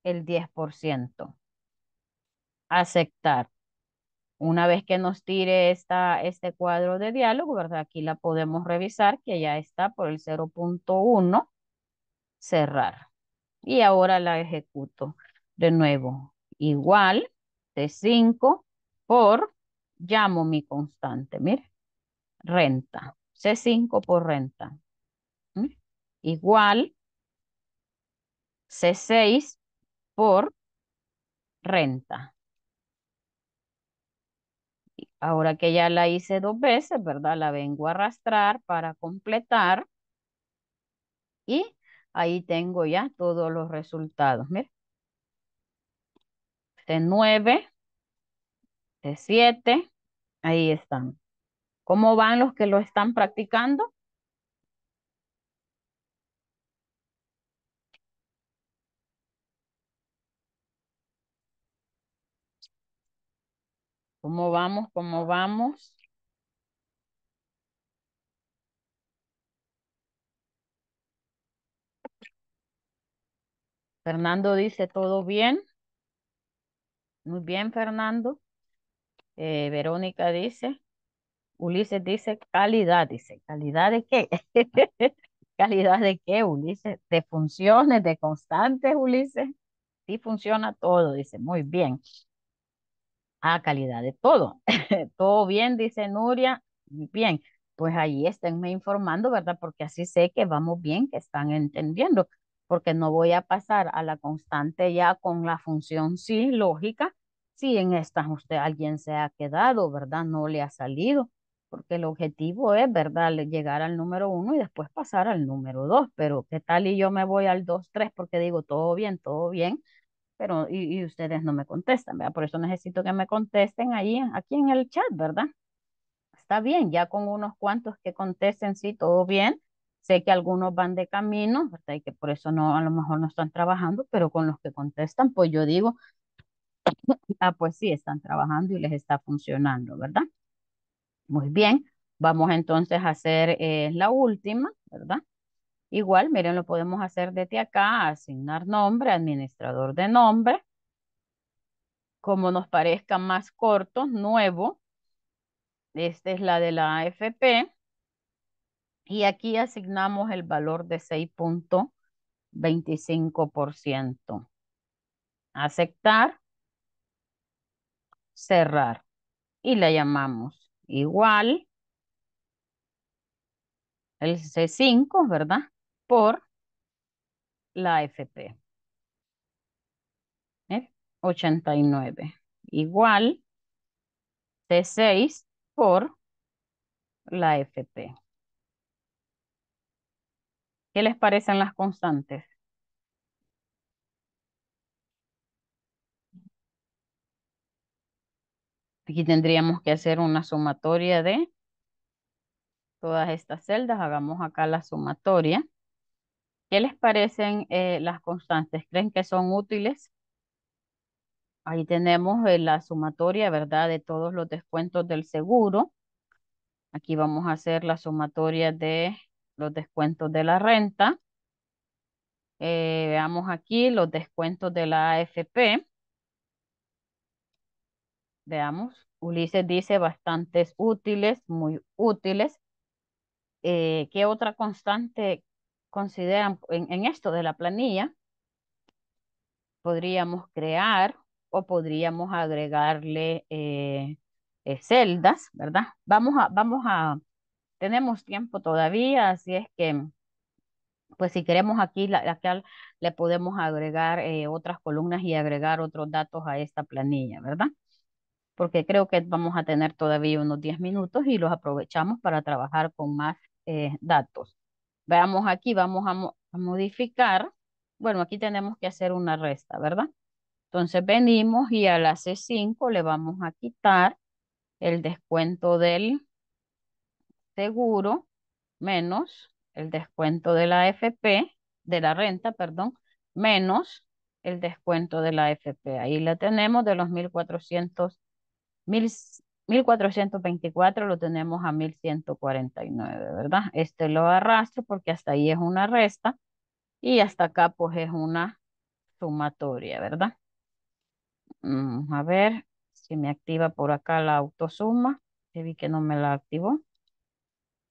Speaker 1: el 10%. Aceptar. Una vez que nos tire esta, este cuadro de diálogo, ¿verdad? Aquí la podemos revisar, que ya está por el 0.1, cerrar. Y ahora la ejecuto de nuevo. Igual, este, c 5 por, llamo mi constante, mire, renta, C5 por renta, igual C6 por renta. Ahora que ya la hice dos veces, ¿verdad? La vengo a arrastrar para completar. Y ahí tengo ya todos los resultados. mire de 9, de 7, ahí están. ¿Cómo van los que lo están practicando? ¿Cómo vamos? ¿Cómo vamos? Fernando dice, ¿todo bien? Muy bien, Fernando. Eh, Verónica dice, Ulises dice calidad, dice, ¿calidad de qué? ¿Calidad de qué, Ulises? De funciones, de constantes, Ulises. Sí funciona todo, dice, muy bien. Ah, calidad de todo. todo bien, dice Nuria. Bien, pues ahí esténme informando, ¿verdad? Porque así sé que vamos bien, que están entendiendo porque no voy a pasar a la constante ya con la función sí lógica, si en esta usted alguien se ha quedado, ¿verdad? No le ha salido, porque el objetivo es, ¿verdad? Llegar al número uno y después pasar al número dos, pero ¿qué tal y yo me voy al dos, tres? Porque digo, todo bien, todo bien, pero y, y ustedes no me contestan, ¿verdad? Por eso necesito que me contesten ahí, aquí en el chat, ¿verdad? Está bien, ya con unos cuantos que contesten, sí, todo bien, Sé que algunos van de camino, ¿verdad? Y que por eso no, a lo mejor no están trabajando, pero con los que contestan, pues yo digo, ah, pues sí, están trabajando y les está funcionando, ¿verdad? Muy bien, vamos entonces a hacer eh, la última, ¿verdad? Igual, miren, lo podemos hacer desde acá, asignar nombre, administrador de nombre, como nos parezca más corto, nuevo. Esta es la de la AFP. Y aquí asignamos el valor de 6.25%. Aceptar. Cerrar. Y la llamamos igual. El C5, ¿verdad? Por la FP. ¿Eh? 89. Igual C6 por la FP. ¿Qué les parecen las constantes? Aquí tendríamos que hacer una sumatoria de todas estas celdas. Hagamos acá la sumatoria. ¿Qué les parecen eh, las constantes? ¿Creen que son útiles? Ahí tenemos eh, la sumatoria, ¿verdad? De todos los descuentos del seguro. Aquí vamos a hacer la sumatoria de los descuentos de la renta. Eh, veamos aquí los descuentos de la AFP. Veamos, Ulises dice bastantes útiles, muy útiles. Eh, ¿Qué otra constante consideran en, esto de la planilla? Podríamos crear o podríamos agregarle eh, celdas, ¿verdad? Vamos a, vamos a, tenemos tiempo todavía, así es que, mm, pues si queremos aquí, la, le podemos agregar eh, otras columnas y agregar otros datos a esta planilla, ¿verdad? Porque creo que vamos a tener todavía unos 10 minutos y los aprovechamos para trabajar con más eh, datos. Veamos aquí, vamos a, modificar. Bueno, aquí tenemos que hacer una resta, ¿verdad? Entonces venimos y a la C5 le vamos a quitar el descuento del seguro menos el descuento de la AFP, de la renta, perdón, menos el descuento de la AFP. Ahí la tenemos de los 1400, 1424 lo tenemos a 1149, ¿verdad? Este lo arrastro porque hasta ahí es una resta y hasta acá pues es una sumatoria, ¿verdad? Mm, a ver si me activa por acá la autosuma. vi que no me la activó.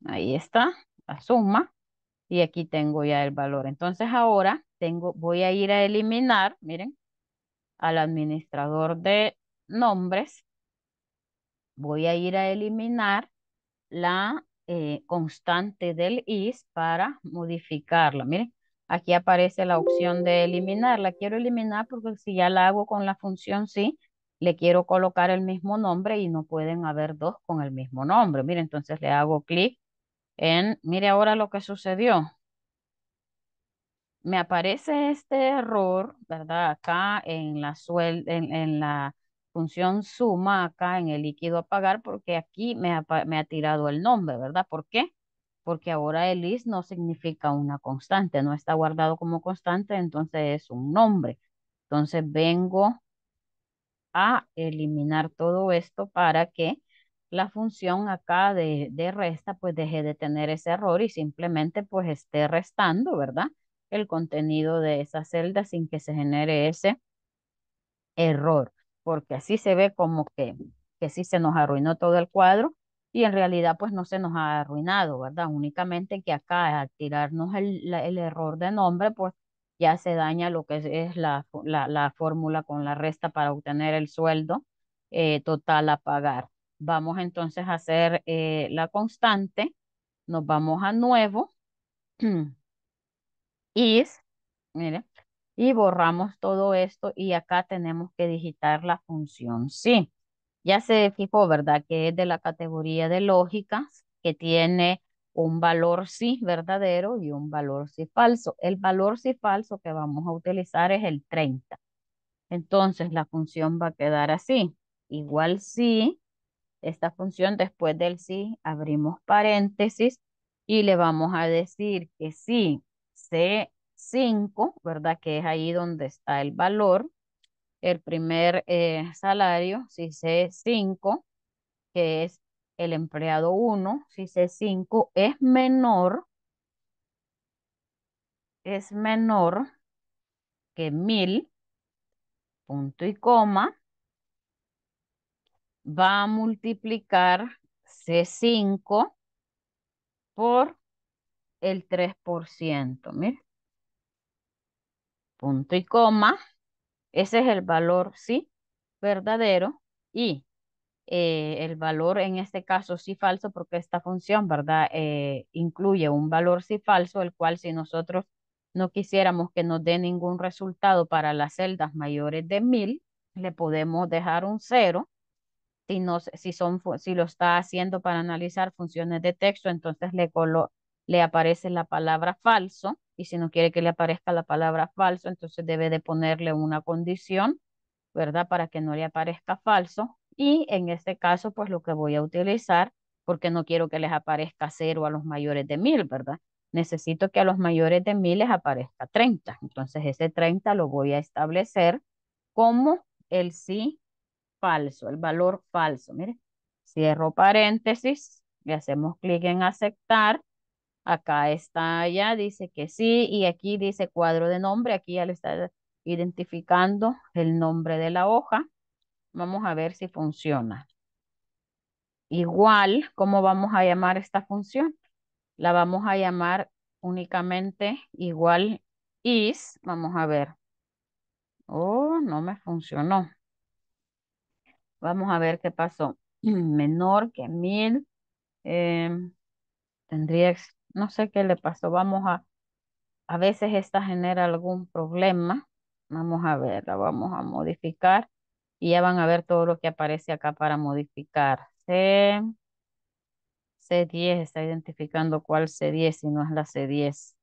Speaker 1: Ahí está, la suma. Y aquí tengo ya el valor. Entonces ahora tengo, voy a ir a eliminar, miren, al administrador de nombres. Voy a ir a eliminar la eh, constante del is para modificarla. Miren, aquí aparece la opción de eliminar. La quiero eliminar porque si ya la hago con la función sí, le quiero colocar el mismo nombre y no pueden haber dos con el mismo nombre. Miren, entonces le hago clic mire ahora lo que sucedió. Me aparece este error, ¿verdad? Acá en la, función suma, acá en el líquido apagar, porque aquí me ha, me ha tirado el nombre, ¿verdad? ¿Por qué? Porque ahora el is no significa una constante, no está guardado como constante, entonces es un nombre. Entonces vengo a eliminar todo esto para que la función acá de, de resta, pues deje de tener ese error y simplemente pues esté restando, ¿verdad? El contenido de esa celda sin que se genere ese error, porque así se ve como que, que sí se nos arruinó todo el cuadro y en realidad pues no se nos ha arruinado, ¿verdad? Únicamente que acá al tirarnos el, error de nombre, pues ya se daña lo que es, la, la, fórmula con la resta para obtener el sueldo eh, total a pagar. Vamos entonces a hacer eh, la constante. Nos vamos a nuevo. Is. Mire. Y borramos todo esto y acá tenemos que digitar la función sí. Ya se fijó, ¿verdad? Que es de la categoría de lógicas, que tiene un valor sí verdadero y un valor sí falso. El valor sí falso que vamos a utilizar es el 30. Entonces la función va a quedar así. Igual sí, esta función después del sí abrimos paréntesis y le vamos a decir que si C5, ¿verdad? Que es ahí donde está el valor, el primer eh, salario, si C5, que es el empleado 1, si C5 es menor, es menor que 1000, punto y coma, va a multiplicar C5 por el 3%. Punto y coma. Ese es el valor, sí, verdadero. Y eh, el valor, en este caso, sí falso, porque esta función, ¿verdad? Eh, incluye un valor sí falso, el cual si nosotros no quisiéramos que nos dé ningún resultado para las celdas mayores de 1000, le podemos dejar un 0 si, si, son, si lo está haciendo para analizar funciones de texto, entonces le, le aparece la palabra falso y si no quiere que le aparezca la palabra falso, entonces debe de ponerle una condición, ¿verdad? Para que no le aparezca falso. Y en este caso, pues lo que voy a utilizar, porque no quiero que les aparezca cero a los mayores de mil, ¿verdad? Necesito que a los mayores de mil les aparezca 30. Entonces ese 30 lo voy a establecer como el sí falso, el valor falso. Mire, cierro paréntesis, le hacemos clic en aceptar. Acá está ya, dice que sí, y aquí dice cuadro de nombre, aquí ya le está identificando el nombre de la hoja. Vamos a ver si funciona. Igual, ¿cómo vamos a llamar esta función? La vamos a llamar únicamente igual is. Vamos a ver. Oh, no me funcionó. Vamos a ver qué pasó. Menor que mil. Em, tendría, no sé qué le pasó. Vamos a, a veces esta genera algún problema. Vamos a verla, vamos a modificar. Y ya van a ver todo lo que aparece acá para modificar. C, C10 está identificando cuál C10 y no es la C10.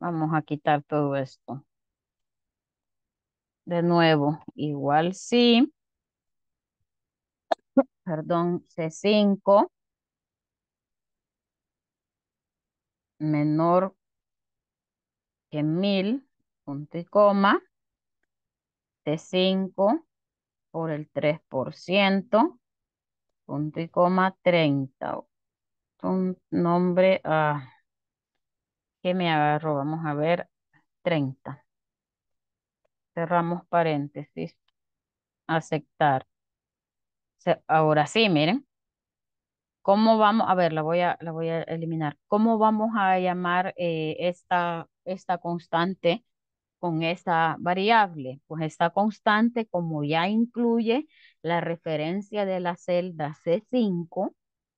Speaker 1: Vamos a quitar todo esto. De nuevo, igual sí. Perdón, C5. Menor que mil, punto y coma. c 5 por el 3%, punto y coma 30. Un nombre ah, que me agarro, vamos a ver, 30. Cerramos paréntesis. Aceptar. Ahora sí, miren. ¿Cómo vamos? A ver, la voy a, la voy a eliminar. ¿Cómo vamos a llamar eh, esta, esta constante con esta variable? Pues esta constante, como ya incluye la referencia de la celda C5,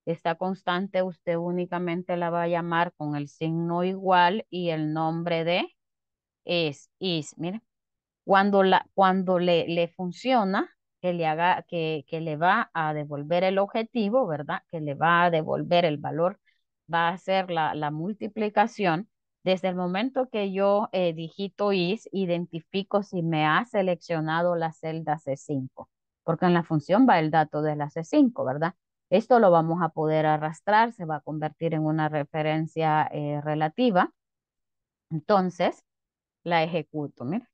Speaker 1: esta constante usted únicamente la va a llamar con el signo igual y el nombre de es, is. Miren, cuando, la, cuando le, le funciona, que le haga, que, que le va a devolver el objetivo, ¿verdad? Que le va a devolver el valor, va a ser la, multiplicación. Desde el momento que yo digito is, identifico si me ha seleccionado la celda C5, porque en la función va el dato de la C5, ¿verdad? Esto lo vamos a poder arrastrar, se va a convertir en una referencia eh, relativa. Entonces, la ejecuto, mira.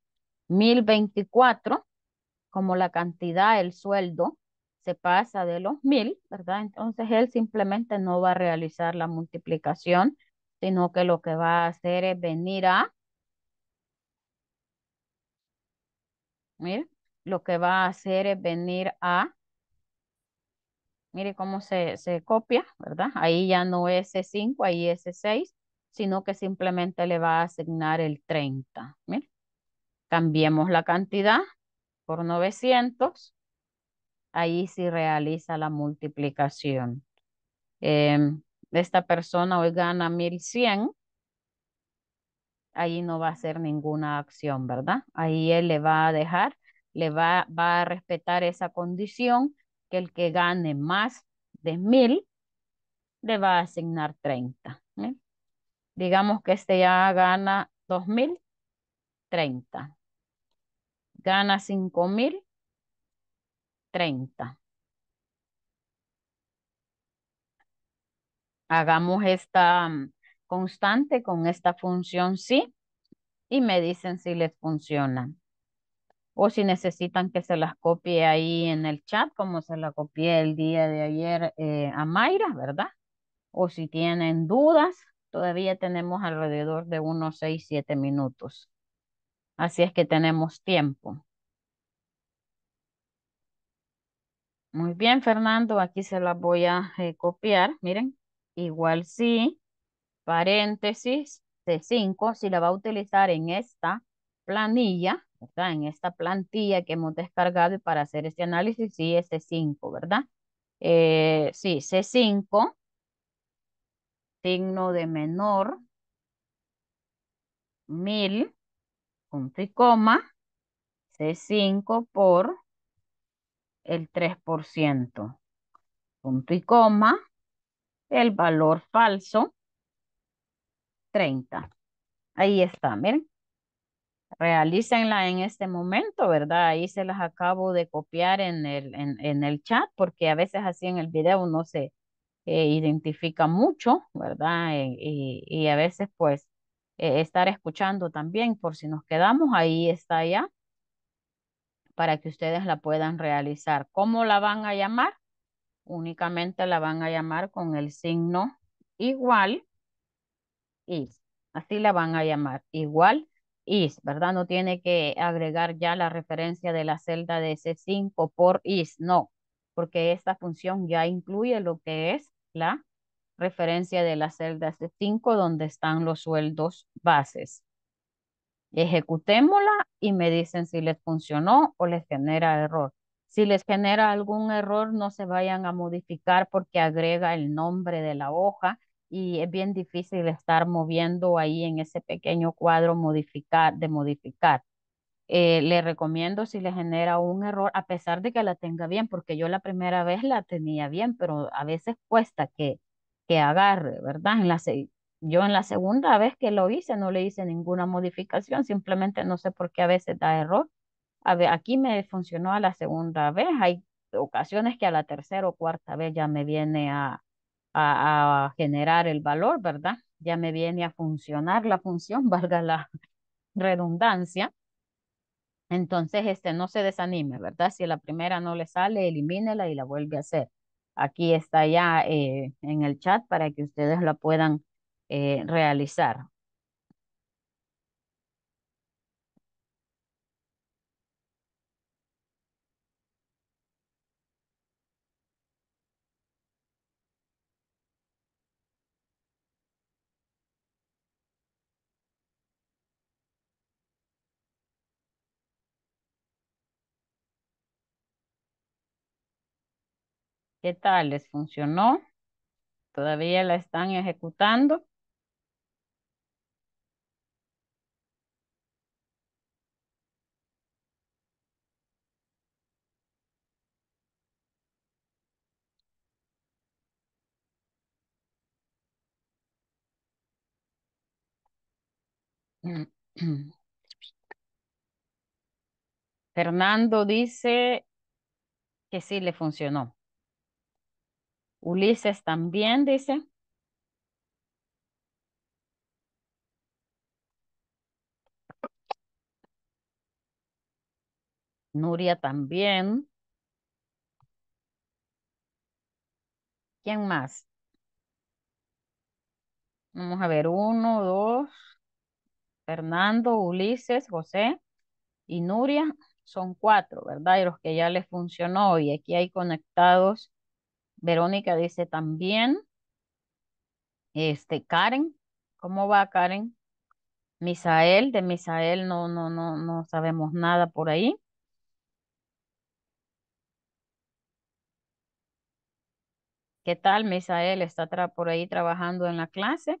Speaker 1: 1024, como la cantidad, el sueldo, se pasa de los 1000, ¿verdad? Entonces él simplemente no va a realizar la multiplicación, sino que lo que va a hacer es venir a, mire, lo que va a hacer es venir a, mire cómo se, se copia, ¿verdad? Ahí ya no es 5, ahí es 6, sino que simplemente le va a asignar el 30, mire. Cambiemos la cantidad por 900. Ahí sí realiza la multiplicación. Em, esta persona hoy gana 1100. Ahí no va a hacer ninguna acción, ¿verdad? Ahí él le va a dejar, le va, va a respetar esa condición que el que gane más de 1000 le va a asignar 30. ¿eh? Digamos que este ya gana treinta gana 5.030. Hagamos esta mm, constante con esta función sí y me dicen si les funciona. O si necesitan que se las copie ahí en el chat, como se la copié el día de ayer eh, a Mayra, ¿verdad? O si tienen dudas, todavía tenemos alrededor de unos 6, 7 minutos. Así es que tenemos tiempo. Muy bien, Fernando, aquí se la voy a eh, copiar, miren, igual sí, paréntesis, C5, si la va a utilizar en esta planilla, está En esta plantilla que hemos descargado para hacer este análisis, sí es C5, ¿verdad? Eh, sí, C5, signo de menor, Mil punto y coma, C5 por el 3%, punto y coma, el valor falso, 30. Ahí está, miren. Realícenla en este momento, ¿verdad? Ahí se las acabo de copiar en el, en, el chat, porque a veces así en el video no se eh, identifica mucho, ¿verdad? Eh, y a veces pues eh, estar escuchando también por si nos quedamos, ahí está ya, para que ustedes la puedan realizar. ¿Cómo la van a llamar? Únicamente la van a llamar con el signo igual is. Así la van a llamar, igual is, ¿verdad? No tiene que agregar ya la referencia de la celda de C5 por is, no, porque esta función ya incluye lo que es la referencia de las celdas de 5 donde están los sueldos bases. Ejecutémosla y me dicen si les funcionó o les genera error. Si les genera algún error, no se vayan a modificar porque agrega el nombre de la hoja y es bien difícil estar moviendo ahí en ese pequeño cuadro modificar, de modificar. Eh, le recomiendo si le genera un error, a pesar de que la tenga bien, porque yo la primera vez la tenía bien, pero a veces cuesta que, que agarre, ¿verdad? En la, yo en la segunda vez que lo hice no le hice ninguna modificación, simplemente no sé por qué a veces da error. A ver, aquí me funcionó a la segunda vez, hay ocasiones que a la tercera o cuarta vez ya me viene a, a, a generar el valor, ¿verdad? Ya me viene a funcionar la función, valga la redundancia. Entonces, este, no se desanime, ¿verdad? Si la primera no le sale, elimínela y la vuelve a hacer. Aquí está ya eh, en el chat para que ustedes la puedan eh, realizar. ¿Qué tal? ¿Les funcionó? ¿Todavía la están ejecutando? Fernando dice que sí le funcionó. Ulises también dice. Nuria también. ¿Quién más? Vamos a ver, uno, dos. Fernando, Ulises, José y Nuria son cuatro, ¿verdad? Y los que ya les funcionó y aquí hay conectados Verónica dice también. Este, Karen, ¿cómo va Karen? Misael, de Misael no, no, no, no sabemos nada por ahí. ¿Qué tal, Misael? ¿Está por ahí trabajando en la clase?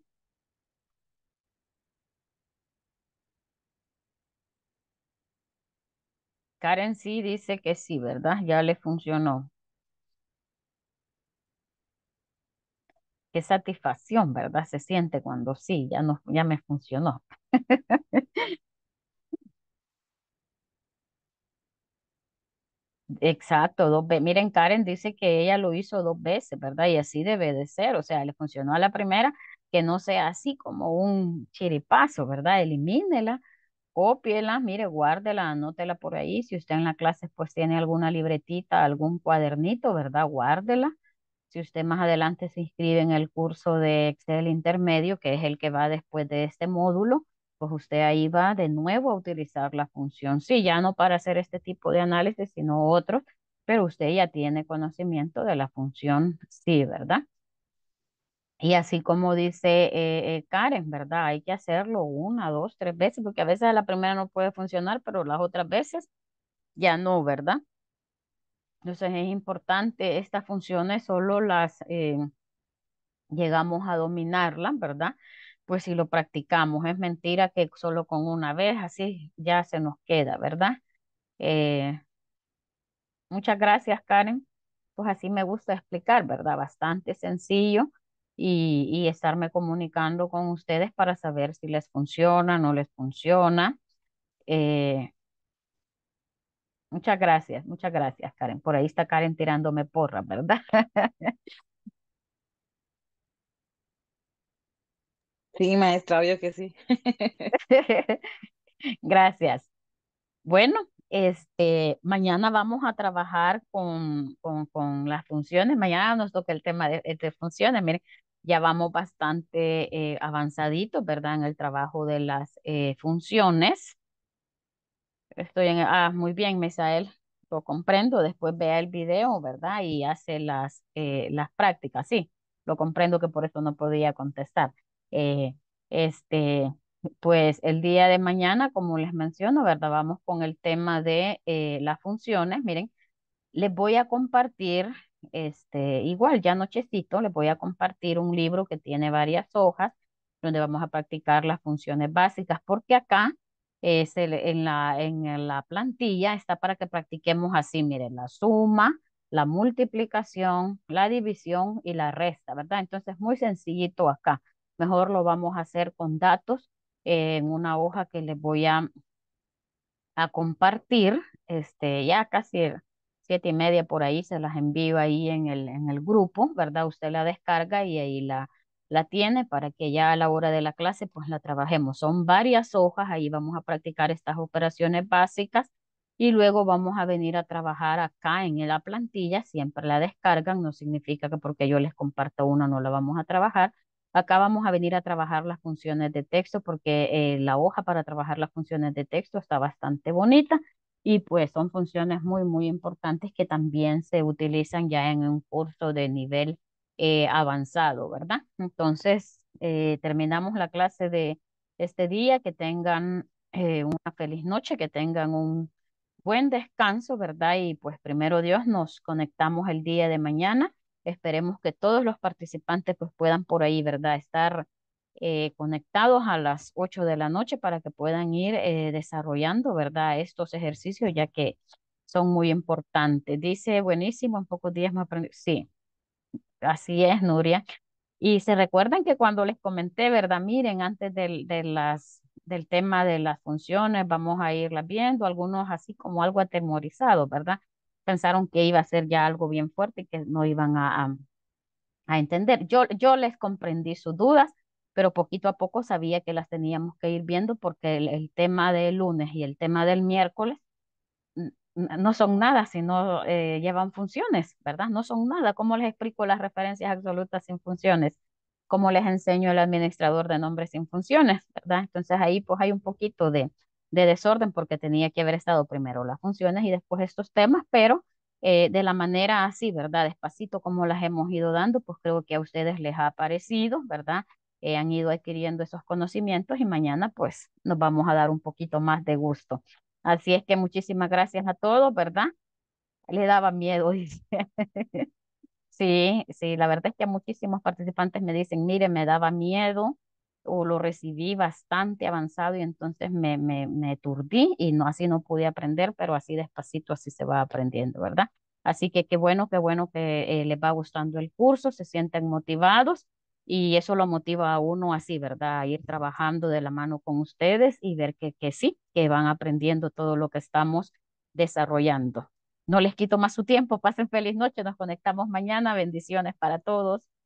Speaker 1: Karen sí dice que sí, ¿verdad? Ya le funcionó. satisfacción, ¿verdad? Se siente cuando sí, ya, no, ya me funcionó. Exacto, dos veces. Miren, Karen dice que ella lo hizo dos veces, ¿verdad? Y así debe de ser, o sea, le funcionó a la primera, que no sea así como un chiripazo, ¿verdad? Elimínela, cópiela, mire, guárdela, anótela por ahí. Si usted en la clase pues tiene alguna libretita, algún cuadernito, ¿verdad? Guárdela si usted más adelante se inscribe en el curso de Excel intermedio, que es el que va después de este módulo, pues usted ahí va de nuevo a utilizar la función. Sí, ya no para hacer este tipo de análisis, sino otro, pero usted ya tiene conocimiento de la función sí, ¿verdad? Y así como dice eh, eh, Karen, ¿verdad? Hay que hacerlo una, dos, tres veces, porque a veces la primera no puede funcionar, pero las otras veces ya no, ¿verdad? Entonces es importante, estas funciones solo las eh, llegamos a dominarlas, ¿verdad? Pues si lo practicamos, es mentira que solo con una vez, así ya se nos queda, ¿verdad? Eh, muchas gracias, Karen. Pues así me gusta explicar, ¿verdad? Bastante sencillo y, y estarme comunicando con ustedes para saber si les funciona, no les funciona. Eh, Muchas gracias, muchas gracias, Karen. Por ahí está Karen tirándome porras, ¿verdad? Sí, maestra, obvio que sí. Gracias. Bueno, este, mañana vamos a trabajar con, con, las funciones. Mañana nos toca el tema de, funciones. Miren, ya vamos bastante avanzadito eh, avanzaditos, ¿verdad? En el trabajo de las eh, funciones. Estoy en, ah, muy bien, Misael, lo comprendo, después vea el video, ¿verdad? Y hace las, eh, las prácticas, sí, lo comprendo que por eso no podía contestar. Eh, este, pues el día de mañana, como les menciono, ¿verdad? Vamos con el tema de eh, las funciones, miren, les voy a compartir, este, igual ya anochecito, les voy a compartir un libro que tiene varias hojas, donde vamos a practicar las funciones básicas, porque acá es el, en, la, en la plantilla está para que practiquemos así, miren, la suma, la multiplicación, la división y la resta, ¿verdad? Entonces, muy sencillito acá. Mejor lo vamos a hacer con datos en una hoja que les voy a, a compartir. Este, ya casi siete y media por ahí, se las envío ahí en el, en el grupo, ¿verdad? Usted la descarga y ahí la, la tiene para que ya a la hora de la clase pues la trabajemos. Son varias hojas, ahí vamos a practicar estas operaciones básicas y luego vamos a venir a trabajar acá en la plantilla, siempre la descargan, no significa que porque yo les comparto una no la vamos a trabajar. Acá vamos a venir a trabajar las funciones de texto porque eh, la hoja para trabajar las funciones de texto está bastante bonita y pues son funciones muy, muy importantes que también se utilizan ya en un curso de nivel eh, avanzado, ¿verdad? Entonces, eh, terminamos la clase de este día, que tengan eh, una feliz noche, que tengan un buen descanso, ¿verdad? Y pues primero Dios, nos conectamos el día de mañana. Esperemos que todos los participantes pues puedan por ahí, ¿verdad? Estar conectados a las 8 de la noche para que puedan ir desarrollando, ¿verdad? Estos ejercicios ya que son muy importantes. Dice, buenísimo, en pocos días me aprendí. Sí, Así es, Nuria. Y se recuerdan que cuando les comenté, ¿verdad? Miren, antes del, de las, del tema de las funciones, vamos a irlas viendo, algunos así como algo atemorizados, ¿verdad? Pensaron que iba a ser ya algo bien fuerte y que no iban a, a, entender. Yo, yo les comprendí sus dudas, pero poquito a poco sabía que las teníamos que ir viendo porque el, el tema del lunes y el tema del miércoles no son nada si no eh, llevan funciones, ¿verdad? No son nada. ¿Cómo les explico las referencias absolutas sin funciones? ¿Cómo les enseño el administrador de nombres sin funciones, Entonces ahí pues hay un poquito de, desorden porque tenía que haber estado primero las funciones y después estos temas, pero eh, de la manera así, ¿verdad? Despacito como las hemos ido dando, pues creo que a ustedes les ha parecido, ¿verdad? Eh, han ido adquiriendo esos conocimientos y mañana pues nos vamos a dar un poquito más de gusto. Así es que muchísimas gracias a todos, ¿verdad? Le daba miedo, sí, sí, la verdad es que muchísimos participantes me dicen, mire, me daba miedo o lo recibí bastante avanzado y entonces me, me, me y no, así no pude aprender, pero así despacito así se va aprendiendo, ¿verdad? Así que qué bueno, qué bueno que eh, les va gustando el curso, se sienten motivados y eso lo motiva a uno así, ¿verdad? A ir trabajando de la mano con ustedes y ver que, que sí, que van aprendiendo todo lo que estamos desarrollando. No les quito más su tiempo, pasen feliz noche, nos conectamos mañana, bendiciones para todos.